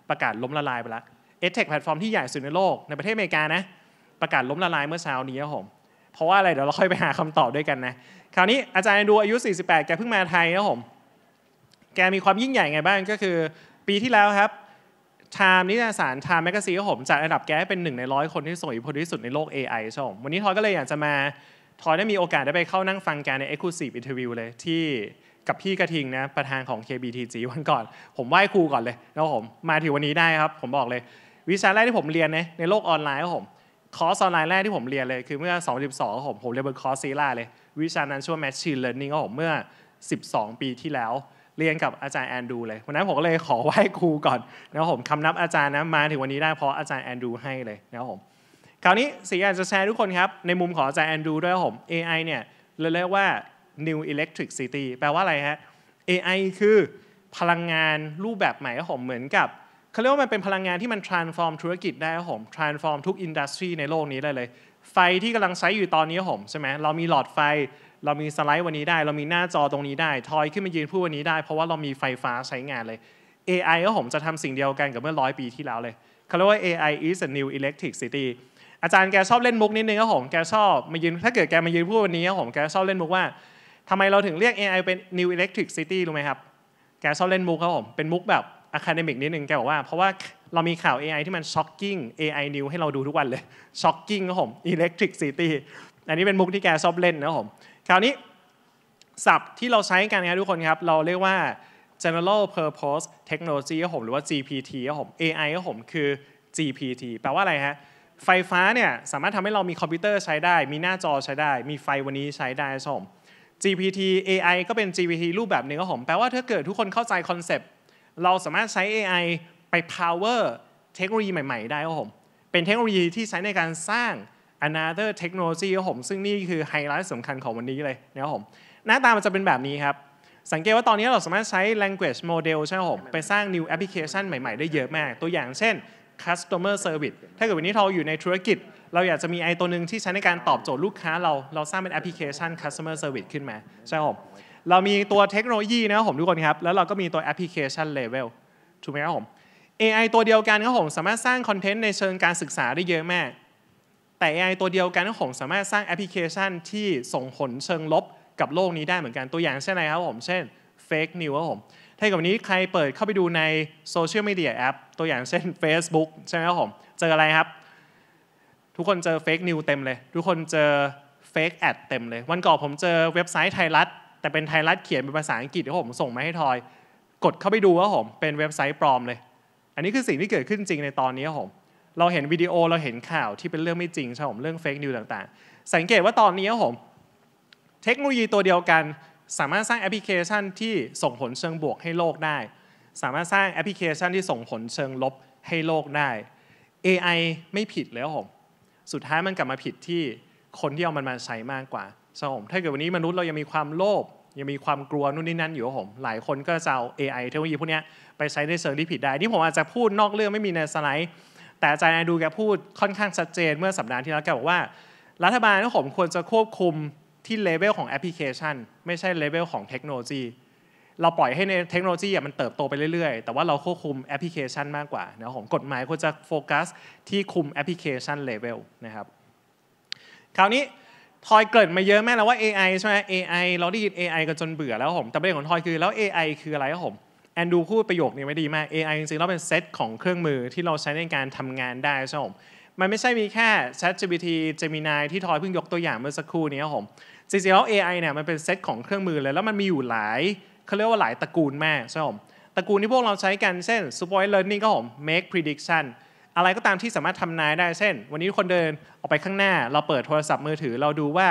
ประกาศล้มละลายไปแล้ว EdTech แพลตฟอร์มที่ใหญ่สุดในโลกในประเทศอเมริกานะประกาศล้มละลายเมื่อเช้านี้ครับผม เพราะว่าอะไรเดี๋ยวเราค่อยไปหาคำตอบด้วยกันนะ คราวนี้อาจารย์ดูอายุ48แกเพิ่งมาไทยครับผม แกมีความยิ่งใหญ่ไงบ้างก็คือปีที่แล้วครับไทม์นิตยสารไทม์แมกกาซีนผมจัดอันดับแกเป็นหนึ่งในร้อยคนที่ส่งอิทธิพลที่สุดในโลก AI ใช่ไหมวันนี้ทอยก็เลยอยากจะมาทอยได้มีโอกาสได้ไปเข้านั่งฟังแกใน Exclusive Interview เลยที่กับพี่กระทิงนะประธานของ KBTG วันก่อนผมไหว้ครูก่อนเลยนะผมมาถึงวันนี้ได้ครับ ผมบอกเลยวิชาแรกที่ผมเรียนนะในโลกออนไลน์ครับผมคอร์สออนไลน์แรกที่ผมเรียนเลยคือเมื่อ 2012ผมผมเรียนบนคอร์สซีล่าเลย วิชานั้นชื่อว่า Machine Learning ของผมเมื่อ 12 ปีที่แล้ว เรียนกับอาจารย์แอนดูเลย วันนั้นผมก็เลยขอไหว้ครูก่อนนะครับผมคำนับอาจารย์นะมาถึงวันนี้ได้เพราะอาจารย์แอนดูให้เลยนะครับผมคราวนี้สีอยากจะแชร์ทุกคนครับ ในมุมของอาจารย์แอนดูด้วยผม AI เนี่ยเราเรียกว่า New Electric City แปลว่าอะไรฮะ AI คือพลังงานรูปแบบใหม่ของผมเหมือนกับเขาเรียกว่ามันเป็นพลังงานที่มัน transform ธุรกิจได้ครับผม transform ทุกอินดัสทรีในโลกนี้ได้เลย ไฟที่กำลังใช้อยู่ตอนนี้ครับผมใช่ไหมเรามีหลอดไฟ เรามีสไลด์วันนี้ได้ เรามีหน้าจอตรงนี้ได้ ทอยขึ้นมายืนพูดวันนี้ได้ เพราะว่าเรามีไฟฟ้าใช้งานเลย AI ครับผมจะทำสิ่งเดียวกันกับเมื่อร้อยปีที่แล้วเลย เขาเรียกว่า AI is a new electric city อาจารย์แกชอบเล่นมุกนิดนึงครับผม แกชอบมายืน ถ้าเกิดแกมายืนพูดวันนี้ครับผม แกชอบเล่นมุกว่าทำไมเราถึงเรียก AI เป็น New Electric City รู้ไหมครับ แกชอบเล่นมุกครับผม เป็นมุกแบบอะคาเดมิกนิดนึงแกบอกว่า เพราะว่าเรามีข่าว AI ที่มันช็อกกิ้ง AI นิวให้เราดูทุกวันเลยช็อกกิ้งครับผมล็กทริกซิตี้อันนี้เป็นมุกที่แกชอบเล่นนะผมคราวนี้ ศัพท์ที่เราใช้กันนะทุกคนครับ เราเรียกว่า general purpose technology ครับผมหรือว่า GPT ครับผม AI ครับผมคือ GPT แปลว่าอะไรฮะไฟฟ้าเนี่ย สามารถทำให้เรามีคอมพิวเตอร์ใช้ได้ มีหน้าจอใช้ได้ มีไฟวันนี้ใช้ได้ครับผม GPT AI ก็เป็น GPT รูปแบบหนึ่งครับผมแปลว่าถ้าเกิดทุกคนเข้าใจคอนเซปตเราสามารถใช้ AI ไป power เทคโนโลยีใหม่ ๆ ได้ครับผม เป็นเทคโนโลยีที่ใช้ในการสร้าง another technology ครับผมซึ่งนี่คือไฮไลท์สำคัญของวันนี้เลยนะครับผมหน้าตามันจะเป็นแบบนี้ครับ สังเกตว่าตอนนี้เราสามารถใช้ language model ใช่ไหมครับผมไปสร้าง new application ใหม่ ๆได้เยอะมาก ตัวอย่างเช่น customer service ถ้าเกิดวันนี้เราอยู่ในธุรกิจ เราอยากจะมีไอตัวหนึ่งที่ใช้ในการตอบโจทย์ลูกค้าเราเราสร้างเป็นแอปพลิเคชัน customer service ขึ้นมาใช่ครับเรามีตัวเทคโนโลยีนะครับผมทุกคนครับ แล้วเราก็มีตัวแอปพลิเคชันเลเวลถูกไหมครับผม AI ตัวเดียวกันครับผมสามารถสร้างคอนเทนต์ในเชิงการศึกษาได้เยอะมาก แต่ AI ตัวเดียวกันครับผมสามารถสร้างแอปพลิเคชันที่ส่งผลเชิงลบกับโลกนี้ได้เหมือนกันตัวอย่างเช่นอะไรครับผม เช่นเฟกนิวครับผมถ้ากับนี้ใครเปิดเข้าไปดูในโซเชียลมีเดียแอปตัวอย่างเช่น Facebook ใช่ไหมครับผม เจออะไรครับ ทุกคนเจอเฟกนิวเต็มเลยทุกคนเจอเฟกแอดเต็มเลยวันก่อนผมเจอเว็บไซต์ไทยรัฐแต่เป็นไทยรัฐเขียน เป็นภาษาอังกฤษที่ผมส่งมาให้ทอย กดเข้าไปดูว่าผม เป็นเว็บไซต์ปลอมเลย อันนี้คือสิ่งที่เกิดขึ้นจริงในตอนนี้ผม เราเห็นวิดีโอเราเห็นข่าวที่เป็นเรื่องไม่จริงใช่ผม เรื่องเฟกนิวต่างๆ สังเกตว่าตอนนี้ผม เทคโนโลยีตัวเดียวกัน สามารถสร้างแอปพลิเคชันที่ส่งผลเชิงบวกให้โลกได้ สามารถสร้างแอปพลิเคชันที่ส่งผลเชิงลบให้โลกได้ AI ไม่ผิดแล้วผมสุดท้ายมันกลับมาผิดที่คนที่เอามันมาใช้มากกว่าสมถ้าเกิดวันนี้มนุษย์เรายังมีความโลภยังมีความกลัวนู่นนี่นั่นอยู่ผม หลายคนก็จะเอา AI เทคโนโลยีพวกนี้ไปใช้ในเชิงที่ผิดได้นี่ผมอาจจะพูดนอกเรื่องไม่มีในสไลด์ แต่อาจารย์ดูแกพูดค่อนข้างชัดเจน เมื่อสัปดาห์ที่แล้วแกบอกว่ารัฐบาลที่ผมควรจะควบคุมที่เลเวลของแอปพลิเคชัน ไม่ใช่เลเวลของเทคโนโลยี เราปล่อยให้ในเทคโนโลยีมันเติบโตไปเรื่อยๆแต่ว่าเราควบคุมแอปพลิเคชันมากกว่านะครับผมกฎหมายควรจะโฟกัสที่คุมแอปพลิเคชันเลเวลนะครับ คราวนี้ทอยเกิดมาเยอะแม่แล้วว่า AI ใช่ไหม AI เราได้ยิน AI กันจนเบื่อแล้วผมแต่ประเด็นของทอยคือแล้ว AI คืออะไรครับผมแอนดูพูดประโยคนี้ไว้ดีมาก AI จริงๆแล้วเป็นเซตของเครื่องมือที่เราใช้ในการทำงานได้ใช่ไหมมมันไม่ใช่มีแค่ ChatGPT Gemini ที่ทอยเพิ่งยกตัวอย่างเมื่อสักครู่นี้ครับผมจริงๆ แล้ว AI เนี่ยมันเป็นเซตของเครื่องมือเลยแล้วมันมีอยู่หลายเขาเรียกว่าหลายตระกูลแม่ใช่ไหมมตระกูลที่พวกเราใช้กัน เช่น Supervised Learning ก็ผม Make Prediction อะไรก็ตามที่สามารถทำนายได้ เช่น วันนี้คนเดินออกไปข้างหน้า เราเปิดโทรศัพท์มือถือ เราดูว่า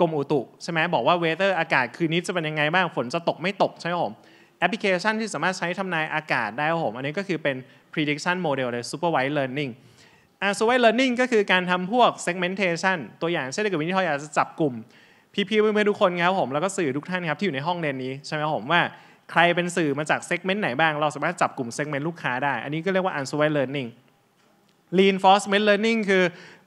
กรมอุตุ ใช่ไหม บอกว่าเวเตอร์อากาศคืนนี้จะเป็นยังไงบ้าง ฝนจะตกไม่ตกใช่ไหมผมแอปพลิเคชันที่สามารถใช้ทำนายอากาศได้ครับผม อันนี้ก็คือเป็น prediction model เลย supervised learning supervised learning ก็คือการทำพวก segmentation ตัวอย่างเช่นถ้าเกิดวินนี้เราอยากจะจับกลุ่มพี่ๆเพื่อนๆทุกคนครับผม แล้วก็สื่อทุกท่านครับที่อยู่ในห้องเรียนนี้ใช่ไหมผมว่า ใครเป็นสื่อมาจากเซกเมนต์ไหนบ้าง เราสามารถจับกลุ่มเซกเมนต์ลูกค้าได้ อันนี้ก็เรียกว่า unsupervised learning reinforcement learning คือ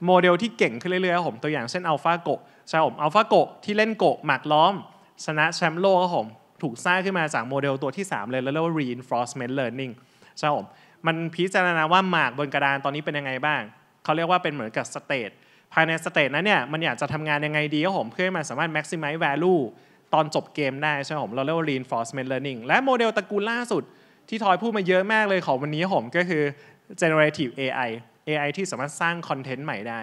โมเดลที่เก่งขึ้นเรื่อยๆผมตัวอย่างเช่นอัลฟาโกใช่ผมอัลฟาโกที่เล่นโกหมักล้อม ชนะแชมป์โลกครับผมถูกสร้างขึ้นมาจากโมเดลตัวที่ 3 เลยแล้วเรียกว่า reinforcement learning ใช่ผมมันพิจารณาว่าหมากบนกระดานตอนนี้เป็นยังไงบ้าง เขาเรียกว่าเป็นเหมือนกับสเตตภายในสเตตนั้นเนี่ยมันอยากจะทำงานยังไงดีครับผมเพื่อให้มันสามารถ maximize value ตอนจบเกมได้ใช่ไหมผมเราเรียกว่า reinforcement learning และโมเดลตระกูลล่าสุด ที่ทอยพูดมาเยอะมากเลยของวันนี้ผมก็คือ generative AI AI ที่สามารถสร้างคอนเทนต์ใหม่ได้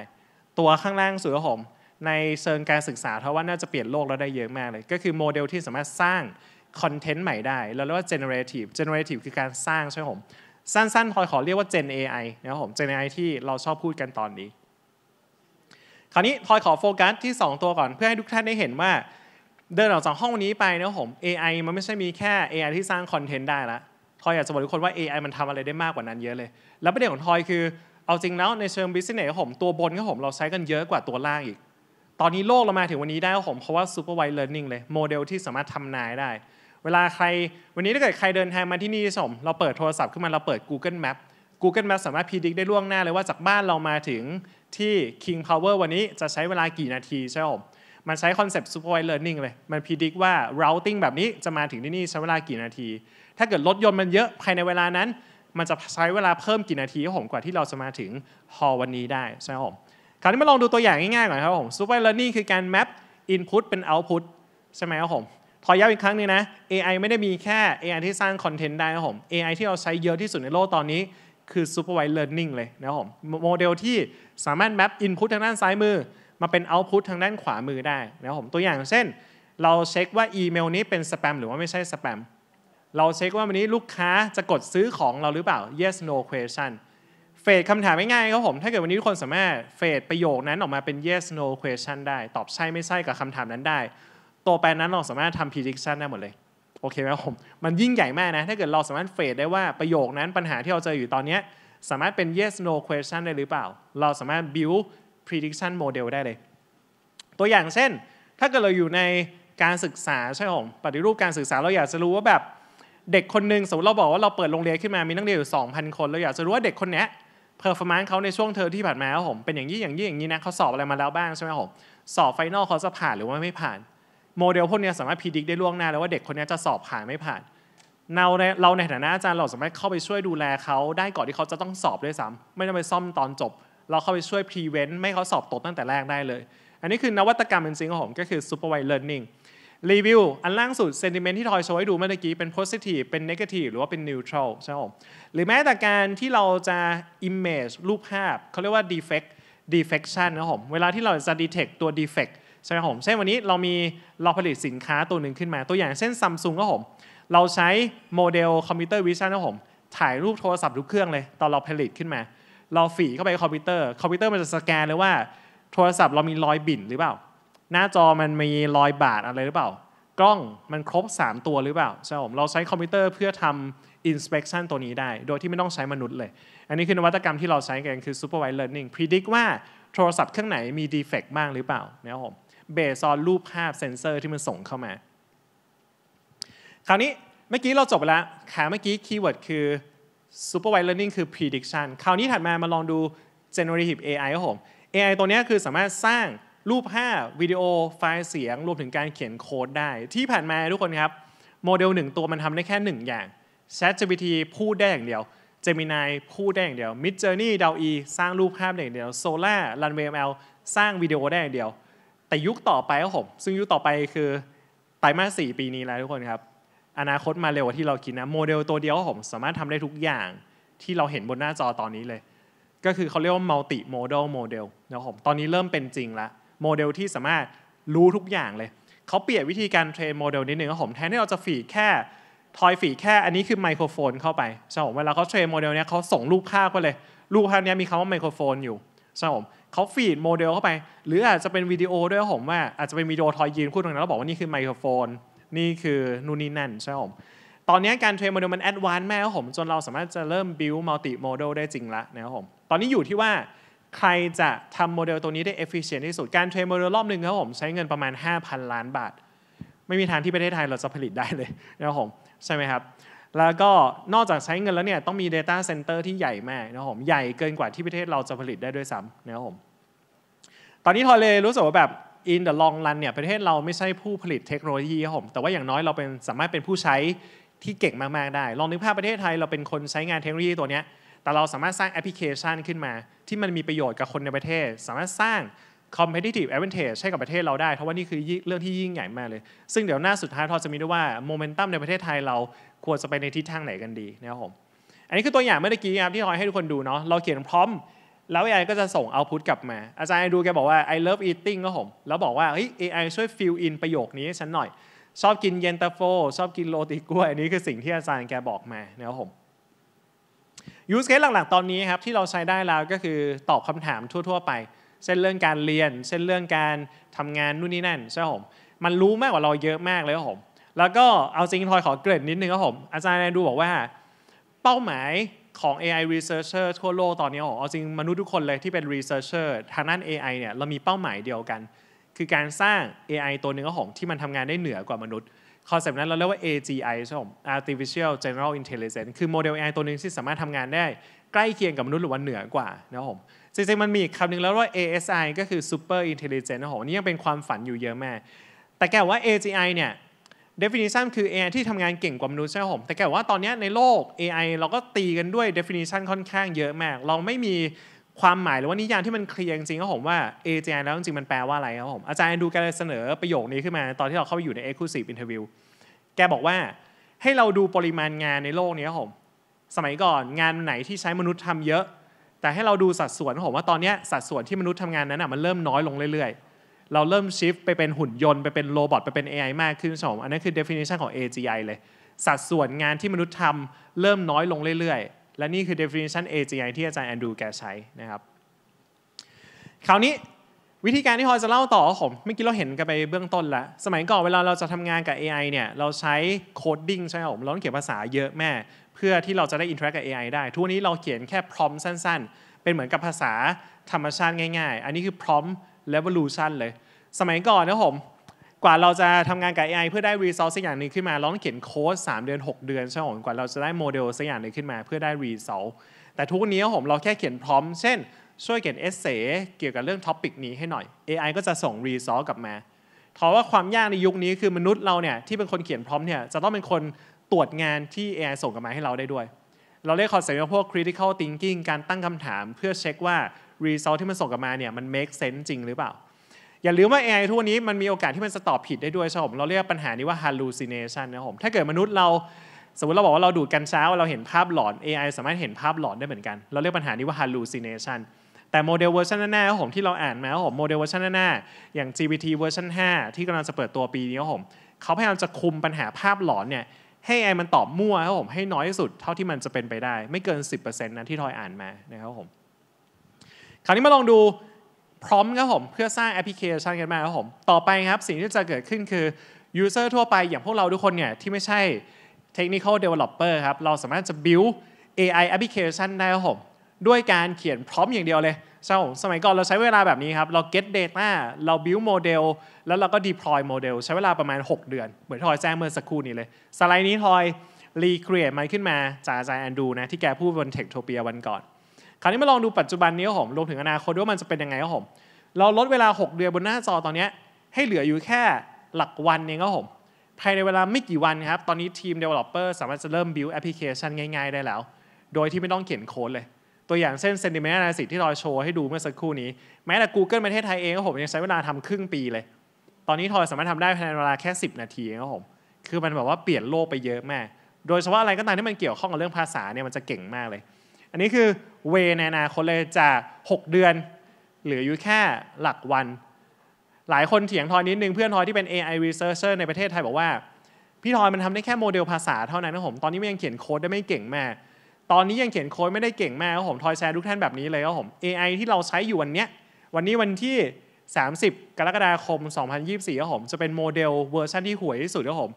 ตัวข้างล่างสุดผมในเชิงการศึกษาเท่าว่าน่าจะเปลี่ยนโลกเราได้เยอะมากเลย ก็คือโมเดลที่สามารถสร้างคอนเทนต์ใหม่ได้เราเรียกว่า generative generative คือการสร้างใช่ไหมผมสั้นๆพลอยขอเรียกว่า Gen AI นะครับผม Gen AI ที่เราชอบพูดกันตอนนี้ คราวนี้พลอยขอโฟกัสที่2ตัวก่อนเพื่อให้ทุกท่านได้เห็นว่าเดินออกจากห้องนี้ไปนะครับผม AI มันไม่ใช่มีแค่ AI ที่สร้างคอนเทนต์ได้ละทอยอยากจะบอกทุกคนว่า AI มันทำอะไรได้มากกว่านั้นเยอะเลย แล้วประเด็นของทอยคือเอาจริงแล้ว ในเชิงบิสเนสผมตัวบนก็ผม เราใช้กันเยอะกว่าตัวล่างอีก ตอนนี้โลกเรามาถึงวันนี้ได้ก็ผมเพราะว่าซูเปอร์ไวเลอร์นิ่งเลย โมเดลที่สามารถทำนายได้ เวลาใครวันนี้ถ้าเกิดใครเดินทางมาที่นี่สมเราเปิดโทรศัพท์ขึ้นมา เราเปิด Google Map Google Map สามารถพิจิตรได้ล่วงหน้าเลยว่าจากบ้านเรามาถึงที่ King Power วันนี้จะใช้เวลากี่นาทีใช่ไหมมันใช้คอนเซปต์ supervised learning เลยมันพิจิตรว่า routing แบบนี้จะมาถึงที่นี่ใช้เวลากี่นาที ถ้าเกิดรถยนต์มันเยอะภายในเวลานั้นมันจะใช้เวลาเพิ่มกี่นาทีครับผมกว่าที่เราจะมาถึงฮอวันนี้ได้ใช่ไหมครผมคราวนี้มาลองดูตัวอย่างง่ายๆก่อนครับผม s u p e r ร์ s e d learning คือการ map input เป็น output ใช่ไหมครับผมขอย้ำอีกครั้งนึงนะ AI ไม่ได้มีแค่ AI ที่สร้างคอนเทนต์ได้ครับผม AI ที่เราใช้เยอะที่สุดในโลกตอนนี้ คือ s u p e r v i s e เ learning เลยนะครับผม โมเดลที่สามารถ map input ทางด้านซ้ายมือ มาเป็น output ทางด้านขวามือได้นะครับผมตัวอย่างเช่น เราเช็คว่าอีเมลนี้เป็นสแปมหรือว่าไม่ใช่สแปมเราเช็คว่าวันนี้ลูกค้าจะกดซื้อของเราหรือเปล่า yes no question เฟดคำถามง่ายๆครับผม ถ้าเกิดวันนี้ทุกคนสามารถเฟดประโยคนั้นออกมาเป็น yes no question ได้ ตอบใช่ไม่ใช่กับคำถามนั้นได้ ตัวแปรนั้นเราสามารถทำ prediction ได้หมดเลย โอเคไหมครับผม มันยิ่งใหญ่มากนะ ถ้าเกิดเราสามารถเฟดได้ว่าประโยคนั้นปัญหาที่เราเจออยู่ตอนนี้สามารถเป็น yes no question ได้หรือเปล่า เราสามารถ build prediction model ได้เลย ตัวอย่างเช่น ถ้าเกิดเราอยู่ในการศึกษาใช่ไหมผมปฏิรูปการศึกษาเราอยากจะรู้ว่าแบบเด็กคนหนึ่งสมมติเราบอกว่าเราเปิดโรงเรียนขึ้นมา มีนักเรียนอยู่2,000 คนเราอยากจะรู้ว่าเด็กคนนี้เพอร์ฟอร์มนซ์เขาในช่วงเทอมที่ผ่านมาครับผมเป็นอย่างนี้อย่างนี้อย่างนี้นะเขาสอบอะไรมาแล้วบ้างใช่ไหมครับสอบไฟนอลเขาจะผ่านหรือว่าไม่ผ่าน โมเดลพวกนี้สามารถพิจิตรได้ล่วงหน้าแล้วว่าเด็กคนนี้จะสอบผ่านไม่ผ่านเราในเราในฐานะอาจารย์เราสามารถเข้าไปช่วยดูแลเขาได้ก่อนที่เขาจะต้องสอบด้วยซ้ำไม่ต้องไปซ่อมตอนจบ เราเข้าไปช่วยพรีเวนต์ไม่เขาสอบตกตั้งแต่แรกได้เลยอันนี้คือนวัตกรรมเป็นสิ่งของผมก็คือ s u p e r ร์ไวเ learning รีวิวอันล่างสุดเซนติเมนท์ที่ทอยโชว์ให้ดูเมื่อกี้เป็นโพสิทีฟเป็นเนกาทีฟหรือว่าเป็นนิวทรัลใช่ไหมหรือแม้แต่การที่เราจะอิมเมจรูปภาพเขาเรียกว่าดีเฟกต์ดีเฟกชันนะผม เวลาที่เราจะดีเทคตัวดีเฟกต์ใช่ไหมผม เช่นวันนี้เรามีเราผลิตสินค้าตัวหนึ่งขึ้นมาตัวอย่างเช่นซ a m s u n g ก็ผม เราใช้โมเดลคอมพิวเตอร์วิชั่นนะผม ถ่ายรูปโทรศัพท์ทุกเครื่องเลย ตอนเราผลิตขึ้นมา เราฝีเข้าไปคอมพิวเตอร์คอมพิวเตอร์มันจะสแกนเลยว่าโทรศัพท์เรามีรอยบิ่นหรือเปล่าหน้าจอมันมีรอยบาดอะไรหรือเปล่า กล้องมันครบ 3 ตัวหรือเปล่า ใช่ผม เราใช้คอมพิวเตอร์เพื่อทำ inspection ตัวนี้ได้ โดยที่ไม่ต้องใช้มนุษย์เลย อันนี้คือนวัตกรรมที่เราใช้กัน คือ supervised learning predict ว่าโทรศัพท์เครื่องไหนมี defect บ้างหรือเปล่านะครับผมเบสซอนรูปภาพเซนเซอร์ที่มันส่งเข้ามา คราวนี้เมื่อกี้เราจบไปแล้วขาเมื่อกี้คีย์เวิร์ดคือ supervised learning คือ prediction คราวนี้ถัดมามาลองดู generative AI ครับผม AI ตัวนี้คือสามารถสร้างรูปภาพวิดีโอไฟล์เสียง รวมถึงการเขียนโค้ดได้ ที่ผ่านมาทุกคนครับโมเดลหนึ่งตัวมันทำได้แค่หนึ่งอย่าง ChatGPT พูดได้อย่างเดียว Gemini พูดได้อย่างเดียว Midjourney d a l e สร้างรูปภาพได้อย่างเดียว Solar Runway ML สร้างวิดีโอได้อย่างเดียว แต่ยุคต่อไปครับผม ซึ่งยุคต่อไปคือไตรมาส4ปีนี้แล้วทุกคนครับ อนาคตมาเร็วกว่าที่เราคิดนะ โมเดลตัวเดียวผมสามารถทำได้ทุกอย่างที่เราเห็นบนหน้าจอตอนนี้เลย ก็คือเขาเรียกว่า multi modal model นะครับผมตอนนี้เริ่มเป็นจริงแล้วโมเดลที่สามารถรู้ทุกอย่างเลย เขาเปลี่ยนวิธีการเทรนโมเดลนิดนึงครับผมแทนที่เราจะฝีแค่ ทอยฝีแค่อันนี้คือไมโครโฟนเข้าไปใช่ไหมเวลาเขาเทรนโมเดลเนี้ยเขาส่งรูปภาพไปเลย รูปภาพเนี้ยมีคำว่าไมโครโฟนอยู่ใช่ไหมเขาฟีดโมเดลเข้าไป หรืออาจจะเป็นวิดีโอด้วยผมว่าอาจจะเป็นวิดีโอทอยยืนคู่ตรงนั้นแล้วบอกว่านี่คือไมโครโฟน นี่คือนู่นนี่นั่นใช่ไหมตอนนี้การเทรนโมเดลมันแอดวานซ์มากครับผม จนเราสามารถจะเริ่มบิวมัลติโมเดลได้จริงละนะครับผม ตอนนี้อยู่ที่ว่าใครจะทำโมเดลตัวนี้ได้เอฟฟิเชนที่สุด การเทรนโมเดลรอบหนึ่งครับผมใช้เงินประมาณ 5,000 ล้านบาท ไม่มีทางที่ประเทศไทยเราจะผลิตได้เลยนะครับผมใช่ไหมครับ แล้วก็นอกจากใช้เงินแล้วเนี่ยต้องมี Data Center ที่ใหญ่มากนะครับผมใหญ่เกินกว่าที่ประเทศเราจะผลิตได้ด้วยซ้ำนะครับผมตอนนี้ทอเลรู้สึกว่าแบบ in the long run เนี่ยประเทศเราไม่ใช่ผู้ผลิตเทคโนโลยีครับผมแต่ว่าอย่างน้อยเราเป็นสามารถเป็นผู้ใช้ที่เก่งมากๆได้ลองนึกภาพประเทศไทยเราเป็นคนใช้งานเทคโนโลยีตัวเนี้ยแต่เราสามารถสร้างแอปพลิเคชันขึ้นมาที่มันมีประโยชน์กับคนในประเทศ สามารถสร้าง competitive advantage ให้กับประเทศเราได้ เพราะว่านี่คือเรื่องที่ยิ่งใหญ่มากเลยซึ่งเดี๋ยวหน้าสุดท้ายเราจะมีด้วยว่าโมเมนตัมในประเทศไทย เราควรจะไปในทิศทางไหนกันดีนะครับผมอันนี้คือตัวอย่างเมื่อกี้ครับที่ออยให้ทุกคนดูเนาะเราเขียนพร้อม แล้ว AI ก็จะส่งเอาพุทกลับมา อาจารย์ดูแกบอกว่า I love eating ก็ผมแล้วบอกว่าเฮ้ย AI ช่วย fill in ประโยคนี้ให้ฉันหน่อยชอบกินเย็นตาโฟชอบกินโรตีกล้วยอันนี้คือสิ่งที่อาจารย์แกบอกมานะครับผมยูสเคสหลักๆ ตอนนี้ครับที่เราใช้ได้แล้วก็คือตอบคำถามทั่วๆ ไป เส้นเรื่องการเรียนเส้นเรื่องการทำงานนู่นนี่นั่นใช่ไหมผมมันรู้มากกว่าเราเยอะมากเลยครับผม แล้วก็เอาจริงทอยขอเกริ่นนิดนึงครับผม อาจารย์ดูบอกว่า เป้าหมายของ AI researcher ทั่วโลกตอนนี้ผมเอาจริงมนุษย์ทุกคนเลยที่เป็น researcher ทางด้าน AI เนี่ยเรามีเป้าหมายเดียวกัน คือการสร้าง AI ตัวหนึ่งครับผมที่มันทำงานได้เหนือกว่ามนุษย์คอนเซปต์นั้นเราเรียกว่า AGI ใช่ไหม Artificial General Intelligence คือโมเดล AI ตัวหนึ่งที่สามารถทำงานได้ ใกล้เคียงกับมนุษย์หรือว่าเหนือกว่านะครับผมจริงๆ มันมีอีกคำหนึ่งแล้วว่า ASI ก็คือ Super Intelligence นะครับนี่ยังเป็นความฝันอยู่เยอะมาก แต่แกว่า AGI เนี่ย definition คือ AI ที่ทำงานเก่งกว่ามนุษย์ใช่ไหมผม แต่แกว่าตอนนี้ในโลก AI เราก็ตีกันด้วย definition ค่อนข้างเยอะมาก เราไม่มีความหมายหรือว่านิยามที่มันเคลียร์จริงๆก็ผมว่า AGI แล้วจริงๆมันแปลว่าอะไรครับผมอาจารย์ดูแกเลยเสนอประโยคนี้ขึ้นมา ตอนที่เราเข้าไปอยู่ใน Exclusive Interview แกบอกว่า ให้เราดูปริมาณงานในโลกนี้ครับผมสมัยก่อนงานไหนที่ใช้มนุษย์ทำเยอะ แต่ให้เราดูสัดส่วนผมว่าตอนนี้สัดส่วนที่มนุษย์ทำงานนั้นอ่ะมันเริ่มน้อยลงเรื่อยๆ เราเริ่มชิฟไปเป็นหุ่นยนต์ไปเป็นโรบอทไปเป็น AI มากขึ้นสมอันนั้นคือ definition ของ AGI เลย สัดส่วนงานที่มนุษย์ทำ เริ่มน้อยลงเรื่อย ๆและนี่คือ definition AGI ที่อาจารย์แอนดรูแกใช้นะครับ คราวนี้วิธีการที่ฮอยจะเล่าต่อผมเมื่อกี้เราเห็นกันไปเบื้องต้นแล้ว สมัยก่อนเวลาเราจะทำงานกับ AI เนี่ยเราใช้โคดดิ้งใช่ไหมผมเราต้องเขียนภาษาเยอะแม่เพื่อที่เราจะได้อินเทอร์กับ AI ได้ ทุกวันนี้เราเขียนแค่พรอมสั้น ๆ เป็นเหมือนกับภาษาธรรมชาติง่าย ๆ อันนี้คือพรอม revolution เลย สมัยก่อนนะผมกว่าเราจะทำงานกับ AI เพื่อได้รีซอสสักอย่างหนึ่งขึ้นมาเราต้องเขียนโค้ด3เดือน 6 เดือนใช่ไหมกว่าเราจะได้โมเดลสักอย่างหนึ่งขึ้นมาเพื่อได้รีซอสแต่ทุกนี้ผมเราแค่เขียนพร้อม เช่นช่วยเขียนเอเซเกี่ยวกับเรื่องท็อปิกนี้ให้หน่อย AI ก็จะส่งรีซอสกลับมาราะว่าความยากในยุคนี้คือมนุษย์เราเนี่ยที่เป็นคนเขียนพร้อมเนี่ยจะต้องเป็นคนตรวจงานที่ AI ส่งกลับมาให้เราได้ด้วย เราเรียกคอนเซ็ปต์ว่าพวก critical thinking การตั้งคำถามเพื่อเช็คว่ารีซอสที่มันส่งกลับมาเนี่ยมัน make sense จริงหรือเปล่าอย่าลืมว่า AI ทุกวันนี้มันมีโอกาสที่มันจะตอบผิดได้ด้วยใช่ผมเราเรียกปัญหานี้ว่า hallucination นะผมถ้าเกิดมนุษย์เราสมมติเราบอกว่าเราดูดกัญชาเราเห็นภาพหลอน AI สามารถเห็นภาพหลอนได้เหมือนกัน เราเรียกปัญหานี้ว่า hallucination แต่โมเดลเวอร์ชันหน้าผมที่เราอ่านมาผมโมเดลเวอร์ชันหน้าอย่าง GPT เวอร์ชัน5 ที่กำลังจะเปิดตัวปีนี้ผมเขาพยายามจะคุมปัญหาภาพหลอนเนี่ยให้ AI มันตอบมั่วครับผมให้น้อยที่สุดเท่าที่มันจะเป็นไปได้ ไม่เกิน 10%นะที่ทอยอ่านมานะครับผมคราวนี้มาลองดูพร้อมครับผม เพื่อสร้างแอปพลิเคชันกันมาครับผม ต่อไปครับ สิ่งที่จะเกิดขึ้นคือ ยูเซอร์ทั่วไปอย่างพวกเราทุกคนเนี่ยที่ไม่ใช่เทนิคอลเดเวลลอปเปอร์ครับเราสามารถจะ build AI แอปพลิเคชันได้ครับผม ด้วยการเขียนพร้อมอย่างเดียวเลยใช่ผมสมัยก่อนเราใช้เวลาแบบนี้ครับ เรา get data เรา build model แล้วเราก็ deploy model ใช้เวลาประมาณ 6 เดือน เหมือนทอยแจ้งเมื่อสักครู่นี้เลย สไลด์นี้ทอย recreate มันขึ้นมาจากอาจารย์แอนดูนะที่แกพูดบนเทคโทเปียวันก่อนคราวนี้มาลองดูปัจจุบันนี้ครับผมรวมถึงอนาคตว่ามันจะเป็นยังไงครับผม เราลดเวลา 6 เดือนบนหน้าจอตอนนี้ ให้เหลืออยู่แค่หลักวันเองครับผม ภายในเวลาไม่กี่วันครับ ตอนนี้ทีม Developer สามารถจะเริ่ม build แอปพลิเคชันง่าย ๆได้แล้ว โดยที่ไม่ต้องเขียนโค้ดเลย ตัวอย่างเช่น Sentiment Analysis ที่เราโชว์ให้ดูเมื่อสักครู่นี้ แม้แต่ Google ประเทศไทยเองครับผมยังใช้เวลาทำครึ่งปีเลย ตอนนี้ทอยสามารถทำได้ภายในเวลาแค่ 10 นาทีครับผมคือมันแบบว่าเปลี่ยนโลกไปเยอะมาก โดยเฉพาะอะไรก็ตามที่มันเกี่ยวข้องกับเรื่องภาษาเนี่ยมันจะเก่งมากเลยอันนี้คือเวในอนาคตเลยจาก6เดือนเหลืออยู่แค่หลักวัน หลายคนเถียงทอยนิดนึงเพื่อนทอยที่เป็น AI researcher ในประเทศไทยบอกว่า พี่ทอยมันทำได้แค่โมเดลภาษาเท่านั้นนะผมตอนนี้ยังเขียนโค้ดได้ไม่เก่งมากตอนนี้ยังเขียนโค้ดไม่ได้เก่งมากครับผมทอยแชร์ทุกท่านแบบนี้เลยครับผม AI ที่เราใช้อยู่วันนี้วันนี้วันที่ 30 กรกฎาคม 2024ครับผม จะเป็นโมเดลเวอร์ชันที่ห่วยที่สุดครับผม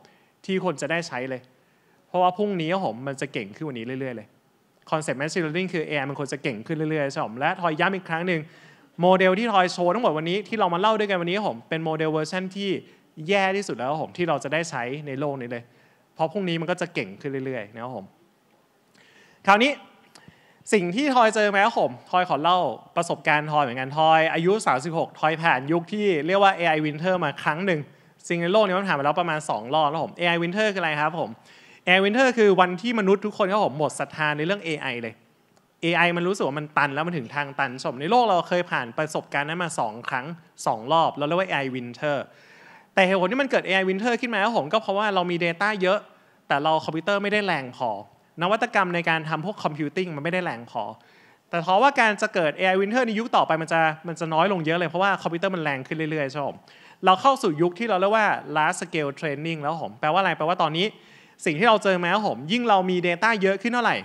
ที่คนจะได้ใช้เลย เพราะว่าพรุ่งนี้ครับผมมันจะเก่งขึ้นวันนี้เรื่อยๆเลยคอนเซ็ปต์แมชชีนเลอร์นิ่งคือ AI มันควรจะเก่งขึ้นเรื่อยๆใช่ผมและทอยย้ำอีกครั้งหนึ่งโมเดลที่ทอยโชว์ทั้งหมดวันนี้ที่เรามาเล่าด้วยกันวันนี้ผมเป็นโมเดลเวอร์ชันที่แย่ที่สุดแล้วผมที่เราจะได้ใช้ในโลกนี้เลย เพราะพรุ่งนี้มันก็จะเก่งขึ้นเรื่อยๆนะครับผมคราวนี้สิ่งที่ทอยเจอไหมครับผมทอยขอเล่า ประสบการณ์ทอยเหมือนกันทอยอายุ 36 ทอยผ่านยุคที่เรียกว่า AI Winter มาครั้งหนึ่งสิ่งในโลกนี้มันผ่านมาแล้วประมาณ2รอบแล้วผม AI Winter คืออะไรครับผมแอร์วินเทอร์คือวันที่มนุษย์ทุกคนเขาผมหมดศรัทธาในเรื่อง AI เลย AI มันรู้สึกว่ามันตันแล้วมันถึงทางตัน สมในโลกเราเคยผ่านประสบการณ์นั้นมา 2 ครั้ง 2 รอบเราเรียกว่า AI Winter แต่เหตุผลที่มันเกิด AI Winter ขึ้นมาแล้วผมก็เพราะว่าเรามี Data เยอะแต่เราคอมพิวเตอร์ไม่ได้แรงพอนวัตกรรมในการทำพวกคอมพิวติ้งมันไม่ได้แรงพอแต่เพราะว่าการจะเกิด AI Winter ในยุคต่อไปมันจะมันจะน้อยลงเยอะเลยเพราะว่าคอมพิวเตอร์มันแรงขึ้นเรื่อยๆใช่ไหมเราเข้าสู่ยุคที่เราเรียกว่า large scale training แล้วผมแปลว่าอะไร แปลว่าตอนนี้สิ่งที่เราเจอมาคผมยิ่งเรามี Data เยอะขึ้นเท่าไหร่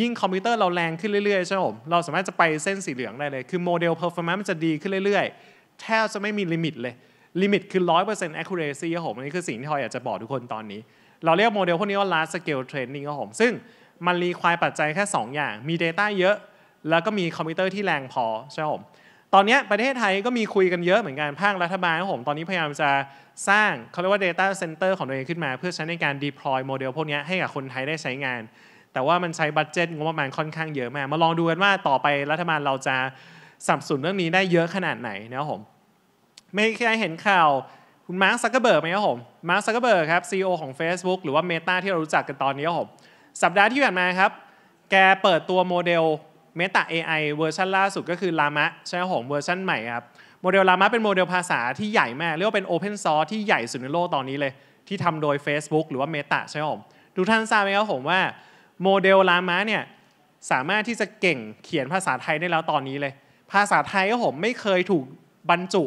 ยิ่งคอมพิวเตอร์เราแรงขึ้นเรื่อย ๆ ใช่ไหมผมเราสามารถจะไปเส้นสีเหลืองได้เลย คือโมเดล performance มันจะดีขึ้นเรื่อยๆ แทบจะไม่มีลิมิตเลยลิมิตคือ 100% accuracy ครับผมอันนี้คือสิ่งที่ทอยอยากจะบอกทุกคนตอนนี้ เราเรียกโมเดลพวกนี้ว่า large scale training ครับผมซึ่งมันรีควายปัจจัยแค่ 2 อย่าง มี Data เยอะแล้วก็มีคอมพิวเตอร์ที่แรงพอใช่ไหมผมตอนนี้ประเทศไทยก็มีคุยกันเยอะเหมือนกัน ภาครัฐบาลผม ตอนนี้พยายามจะสร้างเขาเรียกว่า Data Center ของตัวเองขึ้นมา เพื่อใช้ในการ deploy โมเดลพวกนี้ให้กับคนไทยได้ใช้งาน แต่ว่ามันใช้บัตเจ็ตงบประมาณค่อนข้างเยอะมากมาลองดูกันว่าต่อไปรัฐบาลเราจะสับสนเรื่องนี้ได้เยอะขนาดไหนนะครับผมไม่เคยเห็นข่าวคุณมาร์คซักเกอร์เบิร์กไหมครับผม มาร์คซักเกอร์เบิร์กครับซีอของ Facebook หรือว่า Meta ที่เรารู้จักกันตอนนี้ครับผม สัปดาห์ที่ผ่านมาครับ แกเปิดตัวโมเดล Meta AI เวอร์ชันล่าสุดก็คือ Llama ใช่ไหมผมเวอร์ชันใหม่ครับโมเดล Llama เป็นโมเดลภาษาที่ใหญ่มาก เรียกว่าเป็น Open Source ที่ใหญ่สุดในโลกตอนนี้เลย ที่ทำโดย Facebook หรือว่า Meta ใช่ไหมผมทุกท่านทราบไหมครับผมว่า โมเดล Llama เนี่ยสามารถที่จะเก่งเขียนภาษาไทยได้แล้วตอนนี้เลย ภาษาไทยก็ผมไม่เคยถูกบรรจุ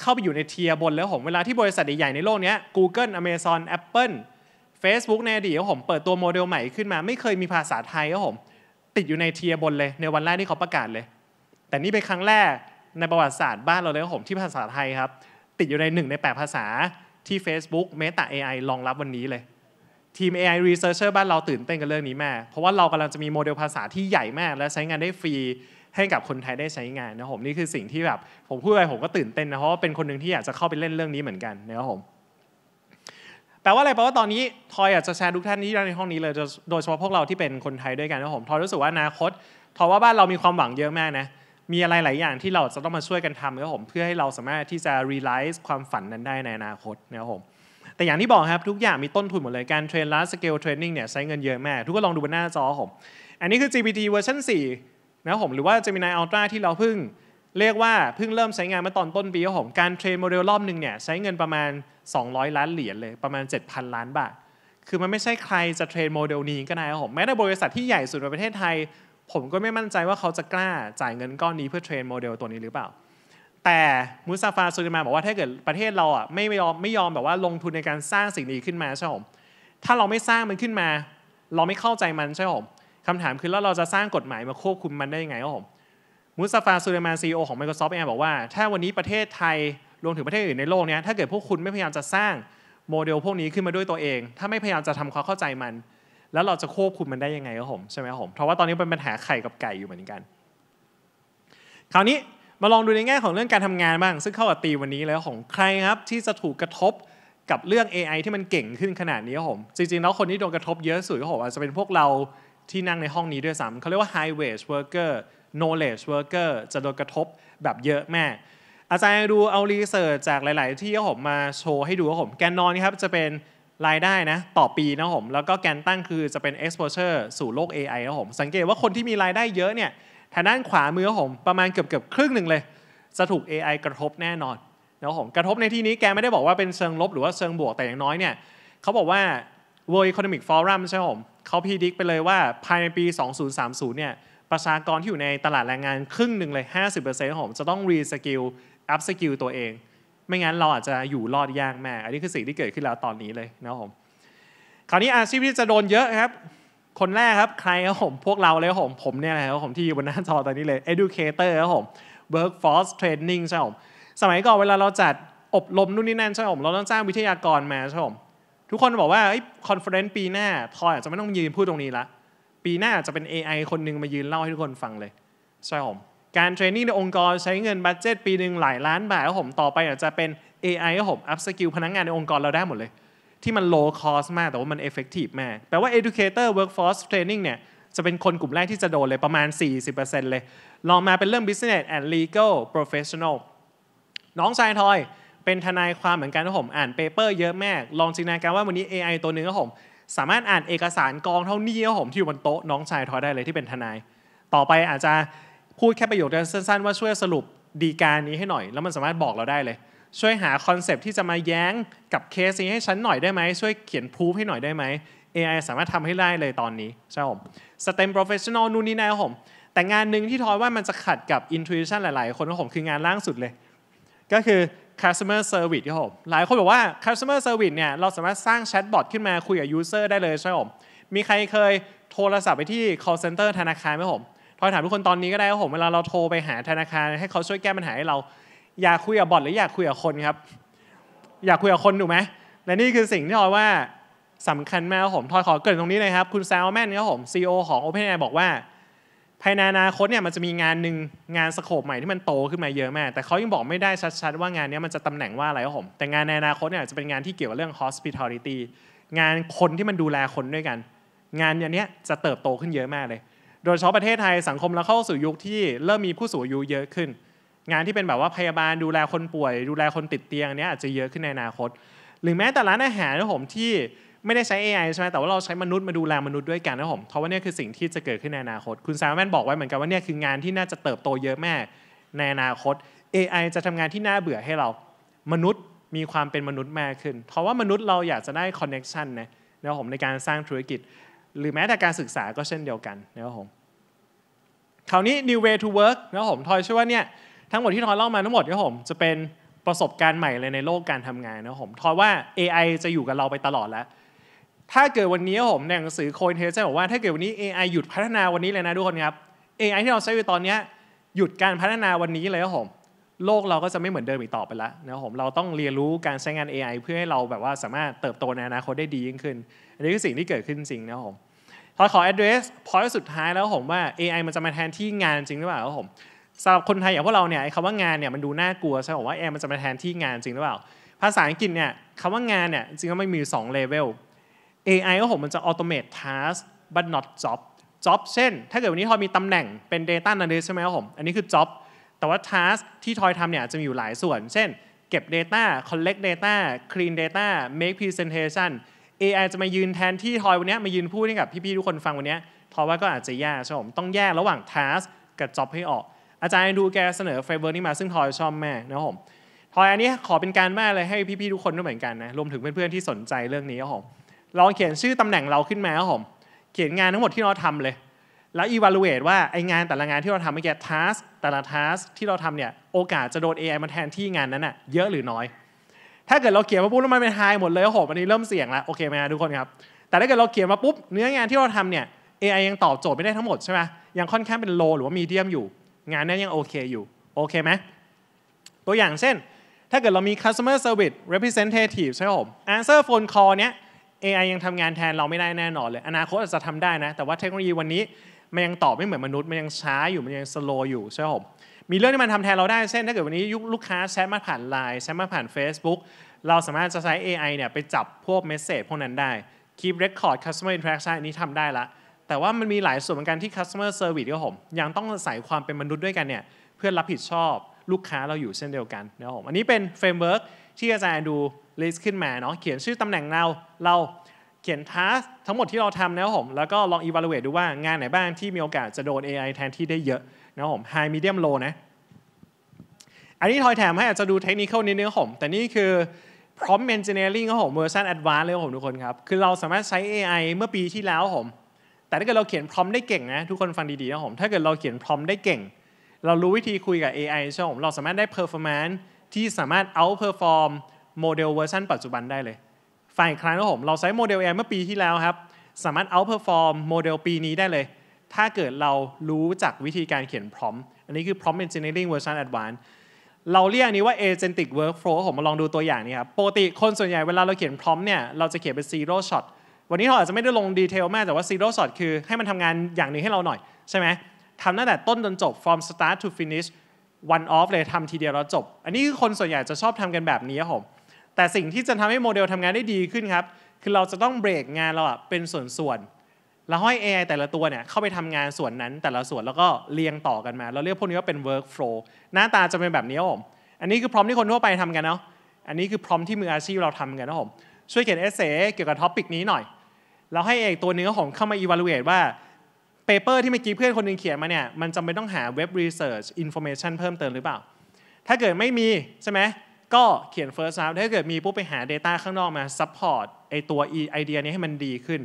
เข้าไปอยู่ในเทียบนแล้วผมเวลาที่บริษัทใหญ่ในโลกนี้ Google Amazon Apple Facebook ในอดีตผมเปิดตัวโมเดลใหม่ขึ้นมา ไม่เคยมีภาษาไทยก็ผมติดอยู่ในเทียบนเลยในวันแรกที่เขาประกาศเลย แต่นี่เป็นครั้งแรกในประวัติศาสตร์บ้านเราเลยครับผมที่ภาษาไทยครับ ติดอยู่ในหนึ่งใน 8 ภาษาที่ Facebook Meta AI รองรับวันนี้เลย ทีม AI Researcher บ้านเราตื่นเต้นกับเรื่องนี้มาก เพราะว่าเรากำลังจะมีโมเดลภาษาที่ใหญ่มาก และใช้งานได้ฟรีให้กับคนไทยได้ใช้งานนะผมนี่คือสิ่งที่แบบ ผมพูดไปผมก็ตื่นเต้นนะเพราะว่าเป็นคนหนึ่งที่อยากจะเข้าไปเล่นเรื่องนี้เหมือนกันนะครับผมแปลว่าอะไรแปลว่าตอนนี้ทอยอยากจะแชร์ทุกท่านที่อยู่ในห้องนี้เลย โดยเฉพาะพวกเราที่เป็นคนไทยด้วยกันนะผม ทอยรู้สึกว่าอนาคตทอยว่าบ้านเรามีความหวังเยอะมากนะ มีอะไรหลายอย่างที่เราจะต้องมาช่วยกันทำครับผม เพื่อให้เราสามารถที่จะ realize ความฝันนั้นได้ในอนาคตนะครับผม แต่อย่างที่บอกครับ ทุกอย่างมีต้นทุนหมดเลย การเทรนล้าสเกลเทรนนิ่งเนี่ยใช้เงินเยอะมาก ทุกคนลองดูบนหน้าจอผม อันนี้คือ GPT เวอร์ชัน4นะครับผม หรือว่า Gemini Ultra ที่เราเพิ่งเรียกว่า เพิ่งเริ่มใช้งานเมื่อตอนต้นปีครับผมการเทรนโมเดลรอบหนึ่งเนี่ยใช้เงินประมาณ 200 ล้านเหรียญเลยประมาณ 7,000 ล้านบาท คือมันไม่ใช่ใครจะเทรนโมเดลนี้ก็ได้ครับผมแม้แต่บริษัทที่ใหญ่สุดในประเทศไทย ผมก็ไม่มั่นใจว่าเขาจะกล้าจ่ายเงินก้อนนี้เพื่อเทรนโมเดลตัวนี้หรือเปล่า แต่มุซาฟาซูลิมาบอกว่าถ้าเกิดประเทศเราอ่ะไม่ยอมไม่ยอมแบบว่าลงทุนในการสร้างสิ่งนี้ขึ้นมาใช่ผมถ้าเราไม่สร้างมันขึ้นมา เราไม่เข้าใจมันใช่ผมคำถามคือแล้วเราจะสร้างกฎหมายมาควบคุมมันได้ยังไงครับผมมุสตาฟาซูเลมานซีอของ Microsoft เองบอกว่า ถ้าวันนี้ประเทศไทย รวมถึงประเทศอื่นในโลกนี้ ถ้าเกิดพวกคุณไม่พยายามจะสร้างโมเดลพวกนี้ขึ้นมาด้วยตัวเอง ถ้าไม่พยายามจะทำความเข้าใจมัน แล้วเราจะควบคุมมันได้ยังไงครับผมใช่ไหมครับผมเพราะว่าตอนนี้เป็นปัญหาไข่กับไก่อยู่เหมือนกันคราวนี้มาลองดูในแง่ของเรื่องการทำงานบ้าง ซึ่งเข้ากับตีวันนี้แล้วของใครครับที่จะถูกกระทบกับเรื่อง AI ที่มันเก่งขึ้นขนาดนี้ครับผม จริง ๆ แล้วคนที่โดนกระทบเยอะสุดก็ผมอาจจะเป็นพวกเราที่นั่งในห้องนี้ด้วยซ้ำเขาเรียกว่า high wage worker knowledge worker จะโดนกระทบแบบเยอะแม่ อาจารย์ดูเอารีเสิร์ชจากหลาย ๆ ที่ผมมาโชว์ให้ดูครับผมแกนนอนครับจะเป็นรายได้นะต่อปีนะผมแล้วก็แกนตั้งคือจะเป็น exposure สู่โลก AI นะผมสังเกตว่าคนที่มีรายได้เยอะเนี่ยทางด้านขวามือผมประมาณเกือบเกือบครึ่งหนึ่งเลย จะถูก AI กระทบแน่นอนนะผมกระทบในที่นี้แกไม่ได้บอกว่าเป็นเชิงลบหรือว่าเชิงบวกแต่อย่างน้อยเนี่ยเขาบอกว่า World Economic Forum ใช่ไหมผมเขาพีดิกไปเลยว่าภายในปี 2030 เนี่ยประชากรที่อยู่ในตลาดแรงงานครึ่งหนึ่งเลย 50%อผมจะต้องรีสกิล อัพสกิลตัวเอง ไม่งั้นเราอาจจะอยู่รอดยากแม่อันนี้คือสิ่งที่เกิดขึ้นแล้วตอนนี้เลยนะผมคราวนี้อาชีพที่จะโดนเยอะครับ คนแรกครับ ใครครับผม พวกเราเลยครับผม ผมเนี่ยนะครับผมที่อยู่บนหน้าจอตอนนี้เลย educator ครับผม workforce training ใช่ผม สมัยก่อนเวลาเราจัดอบรมนู่นนี่นั่นใช่ผมเราต้องจ้างวิทยากรมาใช่ผมทุกคนบอกว่าคอนเฟอเรนซ์ปีหน้าทอยอาจจะไม่ต้องยืนพูดตรงนี้ละปีหน้าจะเป็น AI คนหนึ่งมายืนเล่าให้ทุกคนฟังเลยใช่ผม การเทรนนิ่งในองค์กรใช้เงินบัตเจตปีหนึ่งหลายล้านบาทครับผมต่อไปอาจจะเป็น AI ครับผมอัพสกิลพนักงงานในองค์กรเราได้หมดเลย ที่มัน low cost มากแต่ว่ามัน effective มากแปลว่า educator workforce training เนี่ย จะเป็นคนกลุ่มแรกที่จะโดนเลยประมาณ 40%เลย ลองมาเป็นเรื่อง business and legal professional น้องชายทอยเป็นทนายความเหมือนกันครับผมอ่านเปเปอร์เยอะมาก ลองจินตนาการว่าวันนี้ AI ตัวหนึ่งับผมสามารถอ่านเอกสารกองเท่านี้ครับผมที่อยู่บนโต๊ะ น้องชายทอยได้เลยที่เป็นทนาย ต่อไปอาจจะพูดแค่ประโยคสั้น ๆว่าช่วยสรุปดีการนี้ให้หน่อย แล้วมันสามารถบอกเราได้เลย ช่วยหาคอนเซปที่จะมาแย้งกับเคสนี้ให้ฉันหน่อยได้ไหมช่วยเขียนพูฟให้หน่อยได้ไหม AI สามารถทำให้ได้เลยตอนนี้ ใช่ผมสเต็มโปรเฟชชั่นอลนู่นนี่นะครับผมแต่งานหนึ่งที่ทอยว่ามันจะขัดกับอินทิวชั o นหลายๆคนของผมคืองานล่างสุดเลย ก็คือ customer service ครับผมหลายคนบอกว่า customer service เนี่ย เราสามารถสร้างแชทบอทขึ้นมาคุยกับ user ได้เลยใช่ไหมผม มีใครเคยโทรศัพท์ไปที่ call center ธนาคารไหมผม ทอยถามทุกคนตอนนี้ก็ได้ครับผม เวลาเราโทรไปหาธนาคารให้เขาช่วยแก้ปัญหาให้เรา อยากคุยกับบอทหรืออยากคุยกับคนครับ อยากคุยกับคนถูกไหม และนี่คือสิ่งที่ทอยว่าสำคัญมากครับผม ทอยขอเกริ่นตรงนี้เลยครับ คุณแซลแมนครับผม CEO ของ OpenAI บอกว่าภายในอนาคตเนี่ยมันจะมีงานหนึ่งงานสโคปใหม่ที่มันโตขึ้นมาเยอะมาก แต่เขายังบอกไม่ได้ชัดๆว่างานนี้มันจะตำแหน่งว่าอะไรครับผมแต่งานในอนาคตเนี่ยจะเป็นงานที่เกี่ยวกับเรื่อง hospitality งานคนที่มันดูแลคนด้วยกัน งานอย่างนี้จะเติบโตขึ้นเยอะมากเลย โดยเฉพาะประเทศไทยสังคมเราเข้าสู่ยุคที่เริ่มมีผู้สูงอายุเยอะขึ้น งานที่เป็นแบบว่าพยาบาลดูแลคนป่วย ดูแลคนติดเตียงเนี้ยอาจจะเยอะขึ้นในอนาคต หรือแม้แต่ร้านอาหารนะผมที่ไม่ได้ใช้ AI ใช่ไหม แต่ว่าเราใช้มนุษย์มาดูแลมนุษย์ด้วยกันนะผม เพราะว่านี่คือสิ่งที่จะเกิดขึ้นในอนาคต คุณซามแมนบอกไว้เหมือนกันว่านี่คืองานที่น่าจะเติบโตเยอะแม่ในอนาคต AI จะทำงานที่น่าเบื่อให้เรา มนุษย์มีความเป็นมนุษย์มากขึ้น เพราะว่ามนุษย์เราอยากจะได้คอนเน็กชันนะนะผมในการสร้างธุรกิจ หรือแม้แต่การศึกษาก็เช่นเดียวกันนะครับผมคราวนี้ new way to work นะครับผมทอยเชื่อว่าเนี่ยทั้งหมดที่ทอยเล่ามาทั้งหมดนะครับผมจะเป็นประสบการณ์ใหม่เลยในโลกการทำงานนะครับผมทอยว่า AI จะอยู่กับเราไปตลอดแล้วถ้าเกิดวันนี้ผมในหนังสือโคอินเทสบอกว่าถ้าเกิดวันนี้ AI หยุดพัฒนาวันนี้เลยนะทุกคนครับ AI ที่เราใช้อยู่ตอนนี้หยุดการพัฒนาวันนี้เลยครับผมโลกเราก็จะไม่เหมือนเดิมอีกต่อไปแล้วนะครับผมเราต้องเรียนรู้การใช้งาน AI เพื่อให้เราแบบว่าสามารถเติบโตในอนาคตได้ดียิ่งขึ้นอันนี้คือสิ่งที่เกิดขึ้นจริงนะครับผมขอขอ address point สุดท้ายแล้วผมว่า AI มันจะมาแทนที่งานจริงหรือเปล่าครับผมสำหรับคนไทยอย่างพวกเราเนี่ยคำว่างานเนี่ยมันดูน่ากลัวใช่ไหมว่า AI มันจะมาแทนที่งานจริงหรือเปล่า ภาษาอังกฤษเนี่ยคำว่างานเนี่ยจริงๆมันมี่สองเลเวล AI ก็ผมมันจะ automate task but not job job เช่น ถ้าเกิดวันนี้ทอยมีตำแหน่งเป็น data analyst ใช่ไหมครับผม อันนี้คือ job แต่ว่า task ที่ทอยทำเนี่ย จะมีอยู่หลายส่วน เช่น เก็บ data collect data clean data make presentation AI จะมายืนแทนที่ทอยวันนี้มายืนพูดให้กับพี่ๆ ทุกคนฟังวันนี้ทอยว่าก็อาจจะยากใช่ไผม ต้องแยกระหว่าง task กับ job ให้ออก อาจารย์ดูแกเสนอเฟเวอร์นี้มาซึ่งทอยชอบแม่นะครับผม ทอยอันนี้ขอเป็นการแมาเลยให้พี่ๆทุกคนด้วยเหมือนกันนะ รวมถึงเพื่อนๆที่สนใจเรื่องนี้ครับผมลองเขียนชื่อตำแหน่งเราขึ้นมาครับผมเขียนงานทั้งหมดที่เราทำเลย แล้ว evaluate ว่าไองานแต่ละงานที่เราทำเมื่อกี้ task แต่ละ task ที่เราทำเนี่ยโอกาสจะโดน AI มาแทนที่งานนั้นอะเยอะหรือน้อย ถ้าเกิดเราเขียนมาปุ๊บแล้วมันเป็น high หมดเลยโอ้โหอันนี้เริ่มเสี่ยงละโอเคไหมทุกคนครับ แต่ถ้าเกิดเราเขียนมา ปุ๊บ เนื้องานที่เราทำเนี่ย AI ยังตอบโจทย์ไม่ได้ทั้งหมดใช่ไหมยังค่อนข้างเป็น low หรือว่า medium อยู่ งานนั้นยังโอเคอยู่โอเคไหมตัวอย่างเช่น ถ้าเกิดเรามี customer service representative ใช่ไหมผม answer phone call เนี้ย AI ยังทำงานแทนเราไม่ได้แน่นอนเลย อนาคตอาจจะทำได้นะ แต่ว่าเทคโนโลยีวันนี้ มันยังตอบไม่เหมือนมนุษย์ มันยังช้าอยู่มันยังสโลอยู่ใช่ไหมมมีเรื่องที่มันทำแทนเราได้เช่น ถ้าเกิดวันนี้ยุคลูกค้าแชทมาผ่านไลน์แชทมาผ่าน Facebook เราสามารถจะใช้ AI เนี่ยไปจับพวกเมสเซจพวกนั้นได้คีบเรคคอร์ดคัสเตอร์อินเทอร์แอคชั่นนี้ทำได้ละ แต่ว่ามันมีหลายส่วนเหมือนกันที่คัสเตอร์เซอร์วิสก็ผมยังต้องใส่ความเป็นมนุษย์ด้วยกันเนี่ยเพื่อรับผิดชอบลูกค้าเราอยู่เช่นเดียวกันนะครับผมอันนี้เป็นเฟรมเวิร์กที่อาจารย์ดูลิสต์ขึ้นมาเนาะเขียนชื่อตำแหน่งเรา เราเขียนทัสทั้งหมดที่เราทำนะครับผมแล้วก็ลองีวัลูเอทดูว่างานไหนบ้างที่มีโอกาสจะโดน AI แทนที่ได้เยอะนะครับผมไฮมีเดียมโลนะ อันนี้ทอยแถมให้อาจจะดูเทคนิคนิดนึงครับผมแต่นี่คือพร้อมเ e นจ i เนียริ g ครับผมเวอร์ชันแอดวานซ์เลยครับผมทุกคนครับคือเราสามารถใช้ AI เมื่อปีที่แล้วครับผมแต่ถ้าเกิดเราเขียนพร้อมได้เก่งนะทุกคนฟังดีๆนะผมถ้าเกิดเราเขียนพร้อมได้เก่งเรารู้วิธีคุยกับ AI ใช่ไหมเราสามารถได้ performance ที่สามารถ outperform โมเดลเวอร์ชันปัจจุบันได้เลย ฝ่ายคลายนะผม เราใช้โมเดล AI เมื่อปีที่แล้วครับ สามารถ outperform โมเดลปีนี้ได้เลย ถ้าเกิดเรารู้จักวิธีการเขียนพร้อม อันนี้คือ prompt engineering version advanced เราเรียกนี้ว่า agentic workflow ผมมาลองดูตัวอย่างนี้ครับ ปกติคนส่วนใหญ่เวลาเราเขียนพร้อมเนี่ย เราจะเขียนเป็น zero shot วันนี้เราอาจจะไม่ได้ลงดีเทลมากแต่ว่า zero shot คือให้มันทำงานอย่างหนึ่งให้เราหน่อยใช่ไหมทำตั้งแต่ต้นจนจบ from start to finish one off เลยทำทีเดียวแล้วจบ อันนี้คือคนส่วนใหญ่จะชอบทำกันแบบนี้ครับผม แต่สิ่งที่จะทำให้โมเดลทำงานได้ดีขึ้นครับ คือเราจะต้องเบรกงานเราเป็นส่วนๆแล้วให้ AI แต่ละตัวเนี่ยเข้าไปทำงานส่วนนั้นแต่ละส่วนแล้วก็เรียงต่อกันมา เราเรียกพวกนี้ว่าเป็น workflow หน้าตาจะเป็นแบบนี้ครับผม อันนี้คือพร้อมที่คนทั่วไปทำกันเนาะ อันนี้คือพร้อมที่มืออาชีพเราทำกันนะผม ช่วยเขียนเอเซเกี่ยวกับท็อปิกนี้หน่อยแล้วให้เอกตัวเนื้อของเข้ามา evaluate ว่าเปเปอร์ที่เมื่อกี้เพื่อนคนนึงเขียนมาเนี่ยมันจำเป็นต้องหาเว็บรีเสิร์ชอินโฟเมชันเพิ่มเติมหรือเปล่า ถ้าเกิดไม่มีใช่ไหมก็เขียน first draft ถ้าเกิดมีปุ๊บไปหา Data ข้างนอกมา support ไอตัวไอเดียนี้ให้มันดีขึ้น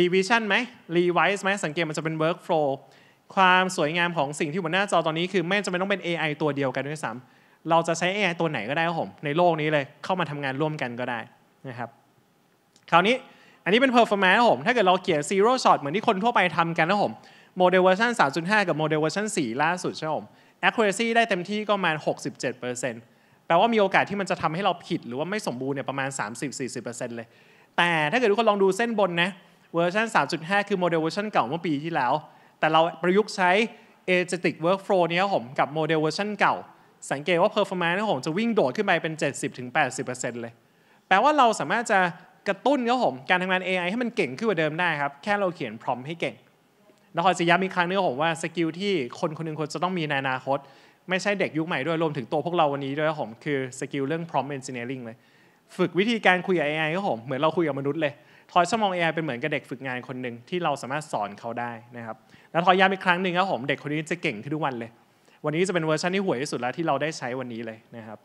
revision ไหม revise ไหมสังเกตมันจะเป็น workflow ความสวยงามของสิ่งที่่บนหน้าจอตอนนี้คือไม่จำเป็นต้องเป็น AI ตัวเดียวกันด้วยซ้ำเราจะใช้ AI ตัวไหนก็ได้ครับผมในโลกนี้เลยเข้ามาทำงานร่วมกันก็ได้นะครับคราวนี้นนี้เป็น performance ครับผม ถ้าเกิดเราเขียน zero shot เหมือนที่คนทั่วไปทำกันนะผม โมเดลเวอร์ชัน3.5 กับโมเดลเวอร์ชัน 4 ล่าสุดใช่ผม accuracy ได้เต็มที่ก็ประมาณ67%แปลว่ามีโอกาสที่มันจะทำให้เราผิดหรือว่าไม่สมบูรณ์เนี่ยประมาณ 30-40%เลย แต่ถ้าเกิดทุกคนลองดูเส้นบนนะ เวอร์ชัน 3.5 คือโมเดลเวอร์ชันเก่าเมื่อปีที่แล้ว แต่เราประยุกต์ใช้ agentic workflow นี้ครับผม กับโมเดลเวอร์ชันเก่า สังเกตว่า performance ของผมจะวิ่งโดดขึ้นไปเป็น70-80%เลยแปลว่าเราสามารถจะระตุ้นครับผมการทำงาน AI ให้มันเก่งขึ้นกว่าเดิมได้ครับ แค่เราเขียนพรอมให้เก่ง แล้วขอจะย้ำอีกครั้งนึงผมว่า สกิลที่คนคนนึงคนจะต้องมีในอนาคต ไม่ใช่เด็กยุคใหม่ด้วย รวมถึงตัวพวกเราวันนี้ด้วยครับผม คือสกิลเรื่องพรอมเอ e น g i น e e r i n เลย ฝึกวิธีการคุยกับ AI ครับผม เหมือนเราคุยกับมนุษย์เลย ทอยสมอง AI เป็นเหมือนกับเด็กฝึกงานคนหนึ่งที่เราสามารถสอนเขาได้นะครับ แล้วทอยย้ำอีกครั้งหนึ่งครับผมเด็กคนนี้จะเก่งขึ้นทุกวันเลย วันนี้จะเป็นเวอร์ชันที่ห่วยที่สุดแล้วที่เราได้ใช้วันนี้เลยนะครับ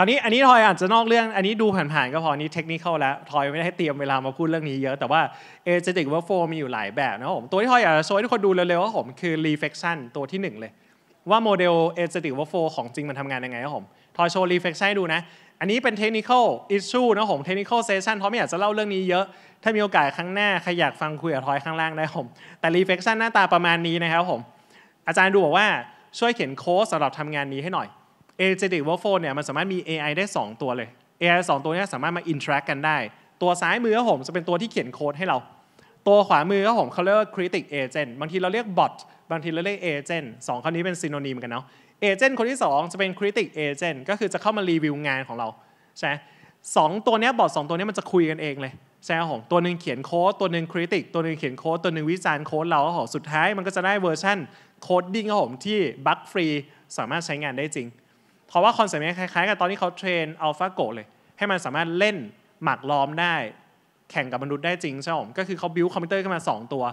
คราวนี้อันนี้ทอยอาจจะนอกเรื่อง อันนี้ดูผ่านๆก็พอนี้เทคนิคแล้ว ทอยไม่ได้ให้เตรียมเวลามาพูดเรื่องนี้เยอะ แต่ว่าเอเจติกเวอร์โฟมีอยู่หลายแบบนะผม ตัวที่ทอยอยากจะโชว์ให้ทุกคนดูเร็วๆก็ผมคือรีเฟ e ชั i นตัวที่1เลย ว่าโมเดลเอเจติกเวอร์โฟของจริงมันทำงานยังไงครับผมทอยโชว์รีเฟ e ชั i นให้ดูนะ อันนี้เป็นเทคนิคอลอิสซูนะผมเทคนิคอลเซสชันเพทอยไม่อยากจะเล่าเรื่องนี้เยอะ ถ้ามีโอกาสครั้งหน้าใครอยากฟังคุยกับทอยข้างล่างได้ผมแต่รีเฟ e ชั i นหน้าตาประมาณนี้นะครับผมอาจารย์ดูบอกว่าช่วยเขียนโค้ดสำหรับทำงานนี้ให้หน่อยเอ e จ g e t i c workflow เนี่ยมันสามารถมี AI ได้ 2 ตัวเลย AI 2ตัวนี้สามารถมา interact กันได้ ตัวซ้ายมือของผม จะเป็นตัวที่เขียนโค้ดให้เรา ตัวขวามือของผมเขาเรียกว่า critic agent บางทีเราเรียก bot บางทีเราเรียก agent สองคำนี้เป็นซีโนนิมกันเนาะ agent คนที่ 2 จะเป็น critic agent ก็คือจะเข้ามารีวิวงานของเราใช่สองตัวนี้บอทสองตัวนี้มันจะคุยกันเองเลยใช่ครับผมตัวหนึ่งเขียนโค้ดตัวหนึ่งคริติกตัวหนึ่งเขียนโค้ดตัวหนึ่งวิจารณ์โค้ดเราครับสุดท้ายมันก็จะได้เวอร์ชันโคดดิ้งครับผมที่บั๊กฟรีสามารถใช้งานได้จริงเพราะว่าคอนเซ็ปต์นี้คล้ายๆ กับตอนที่เขาเทรนอัลฟาโกเลย ให้มันสามารถเล่นหมากล้อมได้ แข่งกับมนุษย์ได้จริงใช่ไผม ก็คือเขาบิวคอมพิวเตอร์ขึ้นมา 2 ตัว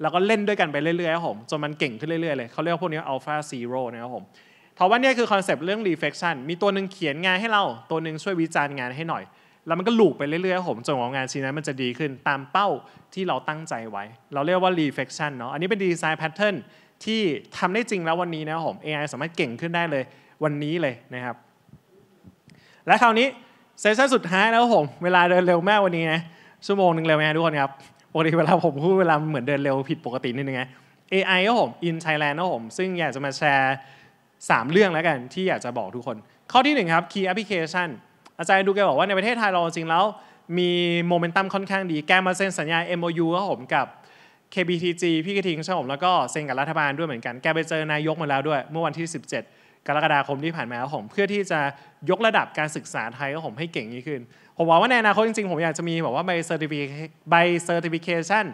แล้วก็เล่นด้วยกันไปเรื่อยๆครับผม จนมันเก่งขึ้นเรื่อยๆ เลย เขาเรียกพวกนี้อัลฟาซีโร่นะครับผมเพราะว่านี่คือคอนเซปต์เรื่องรีเฟลคชั o มีตัวหนึ่งเขียนงานให้เรา ตัวหนึ่งช่วยวิจารณ์งานให้หน่อย แล้วมันก็ลูกไปเรื่อยๆผมจนงานชิ้นนั้นมันจะดีขึ้นตามเป้าที่เราตั้งใจไว้ เราเรียกว่ารีเฟ e c t i เนาะอันนี้เป็นดีไซน์แพทเทิร์นที่ทำได้จริงแล้ววันนี้นะครับผม AI สามารถเก่งขึ้นได้เลยวันนี้เลยนะครับ และคราวนี้ เซสชันสุดท้ายแล้วผม เวลาเดินเร็วแม่วันนี้นะชั่วโมงหนึ่งเร็วไหมทุกคนครับปกติเวลาผมพูดเวลา เหมือนเดินเร็วผิดปกตินิดนึงไง AI ก็ผม In Thailand นะผม ซึ่งอยากจะมาแชร์3 เรื่องแล้วกัน ที่อยากจะบอกทุกคน ข้อที่ 1 ครับ Key Application อาจารย์ดูแกบอกว่าในประเทศไทยเราจริงแล้ว มีโมเมนตัมค่อนข้างดีแกมาเซ็นสัญญา MOU ก็ผมกับ KBTG พี่กระทิงใช่ผมแล้วก็เซ็นกับรัฐบาลด้วยเหมือนกันแกไปเจอนายกมาแล้วด้วย เมื่อวันที่ 17กรกฎาคมที่ผ่านมาผม เพื่อที่จะยกระดับการศึกษาไทยของผมให้เก่งยิ่งขึ้น ผมหวังว่าในอนาคตจริงๆ ผมอยากจะมีแบบว่าใบเซอร์ติฟิใบเซอร์ติฟิเคชัน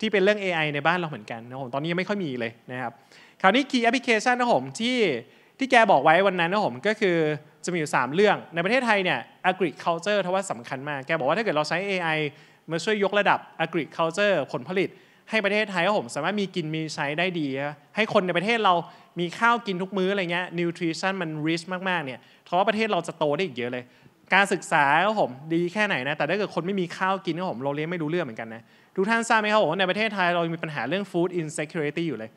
ที่เป็นเรื่อง AI ในบ้านเราเหมือนกันนะผมตอนนี้ยังไม่ค่อยมีเลยนะครับ คราวนี้ key application นะผมที่ที่แกบอกไว้วันนั้นนะผมก็คือจะมีอยู่3เรื่องในประเทศไทยเนี่ย agriculture ทว่าสำคัญมาก แกบอกว่าถ้าเกิดเราใช้ AI มาช่วยยกระดับ agriculture ผลผลิตให้ประเทศไทยผมสามารถมีกินมีใช้ได้ดีให้คนในประเทศเรามีข้าวกินทุกมื้ออะไรเงี้ยนิวทริชั่นมันริชมากๆเนี่ยเพราะว่าประเทศเราจะโตได้อีกเยอะเลย การศึกษาครัผมดีแค่ไหนนะแต่ถ้าเกิดคนไม่มีข้าวกินครัผมเราเลี้ยงไม่รู้เรื่องเหมือนกันนะทุกท่านทราบไหมครับผมในประเทศไทยเรามีปัญหาเรื่อง food insecurity อยู่เลย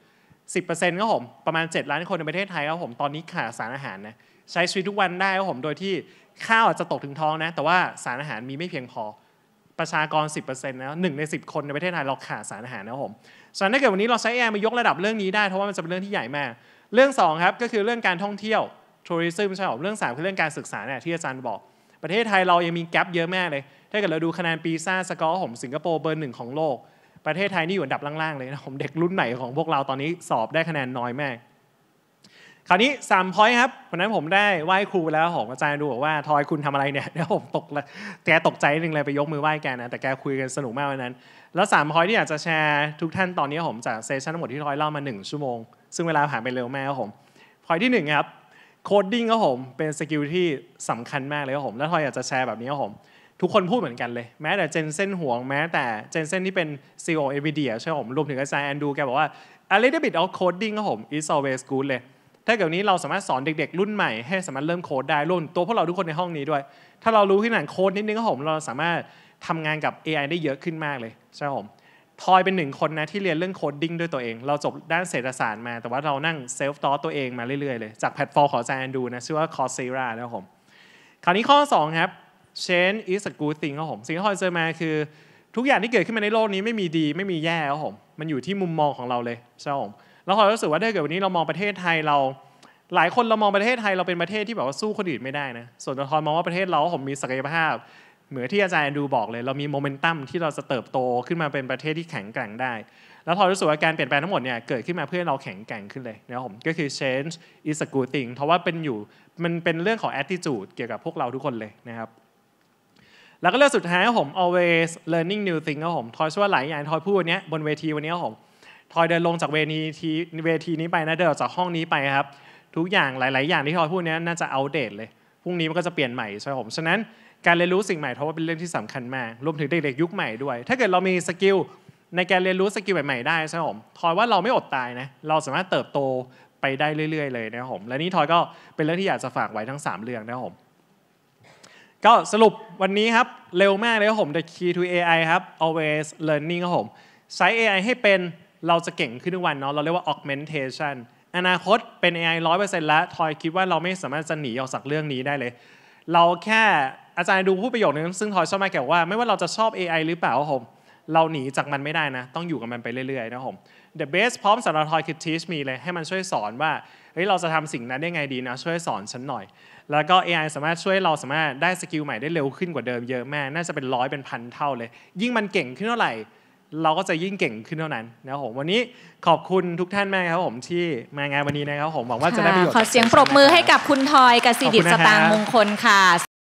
10%อรับผม ประมาณ7ล้านคนในประเทศไทยครับผมตอนนี้ขาดสารอาหารนะใช้ชีวิตทุกวันได้ครับผมโดยที่ข้าวอาจจะตกถึงท้องนะแต่ว่าสารอาหารมีไม่เพียงพอประชากร 10%นะหนึ่งใน 10 คน ในประเทศไทย เราขาดสารอาหารนะครับผมฉะนั้นถ้าเกิดวันนี้เราใช้ AI มายกระดับเรื่องนี้ได้ เพราะว่ามันจะเป็นเรื่องที่ใหญ่มาก เรื่อง2ครับ ก็คือเรื่องการท่องเที่ยว ทัวริซึมใช่ไหมเรื่อง3 คือเรื่องการศึกษาเนี่ยที่อาจารย์บอก ประเทศไทยเรายังมีแกลเยอะมากเลย ถ้าเกิดเราดูคะแนนปีซ่าสกอร์ผมสิงคโปร์เบอร์หนึ่งของโลก ประเทศไทยนี่อยู่อันดับล่างๆเลยนะผม เด็กรุ่นไหนของพวกเราตอนนี้สอบได้คะแนนน้อยมากคราวนี้3ามพอยครับวันนั้นผมได้ไหว้ครูแล้วผมอาจารย์ดูบอกว่าทอยคุณทำอะไรเนี่ยแล้วผมตกแกตกใจนึงเลยไปยกมือไหว้แกนะ แต่แกคุยกันสนุกมากวันนั้น แล้ว3ามพอยที่อยากจะแชร์ทุกท่านตอนนี้ผมจากเซสชันทั้งหมดที่ทอยเล่ามา 1 ชั่วโมง ซึ่งเวลาผ่านไปเร็วมากครับผมพอยที่ 1 ครับโคดดิ้งครับผมเป็นสกิลที่สำคัญมากเลยครับผม แล้วทอยอยากจะแชร์แบบนี้ครับผม ทุกคนพูดเหมือนกันเลยแม้แต่เจนเซนห่วงแม้แต่เจนเซนที่เป็น CEO NVIDIA ใช่ผมรวมถึงอาจารย์แอนดูแกบอกว่า a little bit of coding ครับผม is always good เลยถ้าเกิดนี้เราสามารถสอนเด็กๆรุ่นใหม่ให้สามารถเริ่มโค้ดได้รุ่น ตัวพวกเราทุกคน ในห้องนี้ด้วย ถ้าเรารู้ที่หนังโค้ดนิดนึงก็ผมเราสามารถทำงานกับ AI ได้เยอะขึ้นมากเลยใช่ผมทอยเป็นหนึ่งคนนะที่เรียนเรื่องโคดดิ้งด้วยตัวเองเราจบด้านเศรษฐศาสตร์มาแต่ว่าเรานั่งเซลฟ์ตอตัวเองมาเรื่อยๆเลย จากแพลตฟอร์มของแซนดูนะชื่อว่าคอร์เซราแล้วผมคราวนี้ข้อ2ครับ change is a good thing ครับผมสิ่งที่ทอยเจอมาคือ ทุกอย่างที่เกิดขึ้นมาในโลกนี้ไม่มีดีไม่มีแย่ครับผมมันอยู่ที่มุมมองของเราเลยใช่ผมแล้วพอรู้สึกว่าถ้าเกิดวันนี้เรามองประเทศไทยเราหลายคนเรามองประเทศไทยเราเป็นประเทศที่แบบว่าสู้คนอื่นไม่ได้นะส่วนทอนมองว่าประเทศเราผมมีศักยภาพ เหมือนที่อาจารย์ดูบอกเลย เรามีโมเมนตัมที่เราจะเติบโตขึ้นมาเป็นประเทศที่แข็งแกร่งได้แล้วพอรู้สึกว่าการเปลี่ยนแปลงทั้งหมดเนี่ยเกิดขึ้นมาเพื่อเราแข็งแกร่งขึ้นเลยนะครับผมก็คือ change is a good thing เพราะว่าเป็นอยู่มันเป็นเรื่องของ attitude เกี่ยวกับพวกเราทุกคนเลยนะครับแล้วก็เรื่องสุดท้ายผม always learning new thing ครับผมทอยเชื่อว่าหลายอย่างทอยพูดวันนี้บนเวทีวันนี้ครับผมทอยเดินลงจากเวทีเวทีนี้ไปนะ เดินออกจากห้องนี้ไปครับ ทุกอย่างหลาย ๆ อย่างที่ทอยพูดนี้น่าจะอัปเดตเลย พรุ่งนี้มันก็จะเปลี่ยนใหม่ใช่ไผม ฉะนั้น การเรียนรู้สิ่งใหม่เพราะว่าเป็นเรื่องที่สำคัญมาก รวมถึงเด็ก ๆ ยุคใหม่ด้วย ถ้าเกิดเรามีสกิลในการเรียนรู้สกิลใหม่ๆได้ใช่ไผมทอยว่าเราไม่อดตายนะ เราสามารถเติบโตไปได้เรื่อย ๆ เลยนะครับผม และนี่ทอยก็เป็นเรื่องที่อยากจะฝากไว้ทั้ง 3 เรื่องนะครับผม ก็สรุปวันนี้ครับเร็วมากเลยครับผม The Key to AI ครับ always learning ครับผม ใช้ AI ให้เป็นเราจะเก่งขึ้นทุกวันเนาะ เราเรียกว่า augmentation อนาคตเป็น AI 100%แล้วทอยคิดว่าเราไม่สามารถจะหนีออกจากเรื่องนี้ได้เลย เราแค่อาจารย์ดูผู้ประโยคนึงซึ่งทอยชอบมากแกว่า ไม่ว่าเราจะชอบ AI หรือเปล่าผม เราหนีจากมันไม่ได้นะ ต้องอยู่กับมันไปเรื่อยๆนะผม The best พร้อมสำหรับทอยคือ teach me เลยให้มันช่วยสอนว่าเฮ้ยเราจะทำสิ่งนั้นได้ไงดีนะช่วยสอนฉันหน่อย แล้วก็ AI สามารถช่วยเราสามารถได้สกิลใหม่ได้เร็วขึ้นกว่าเดิมเยอะแม่น่าจะเป็นร้อยเป็นพันเท่าเลย ยิ่งมันเก่งขึ้นเท่าไหร่เราก็จะยิ่งเก่งขึ้นเท่านั้น นะครับผมวันนี้ขอบคุณทุกท่านมากครับผมที่มางานวันนี้นะครับผมหวังว่าจะได้ประโยชน์ ขอเสียงปรบมือให้กับคุณทอยกับสิริสตางมงคลค่ะ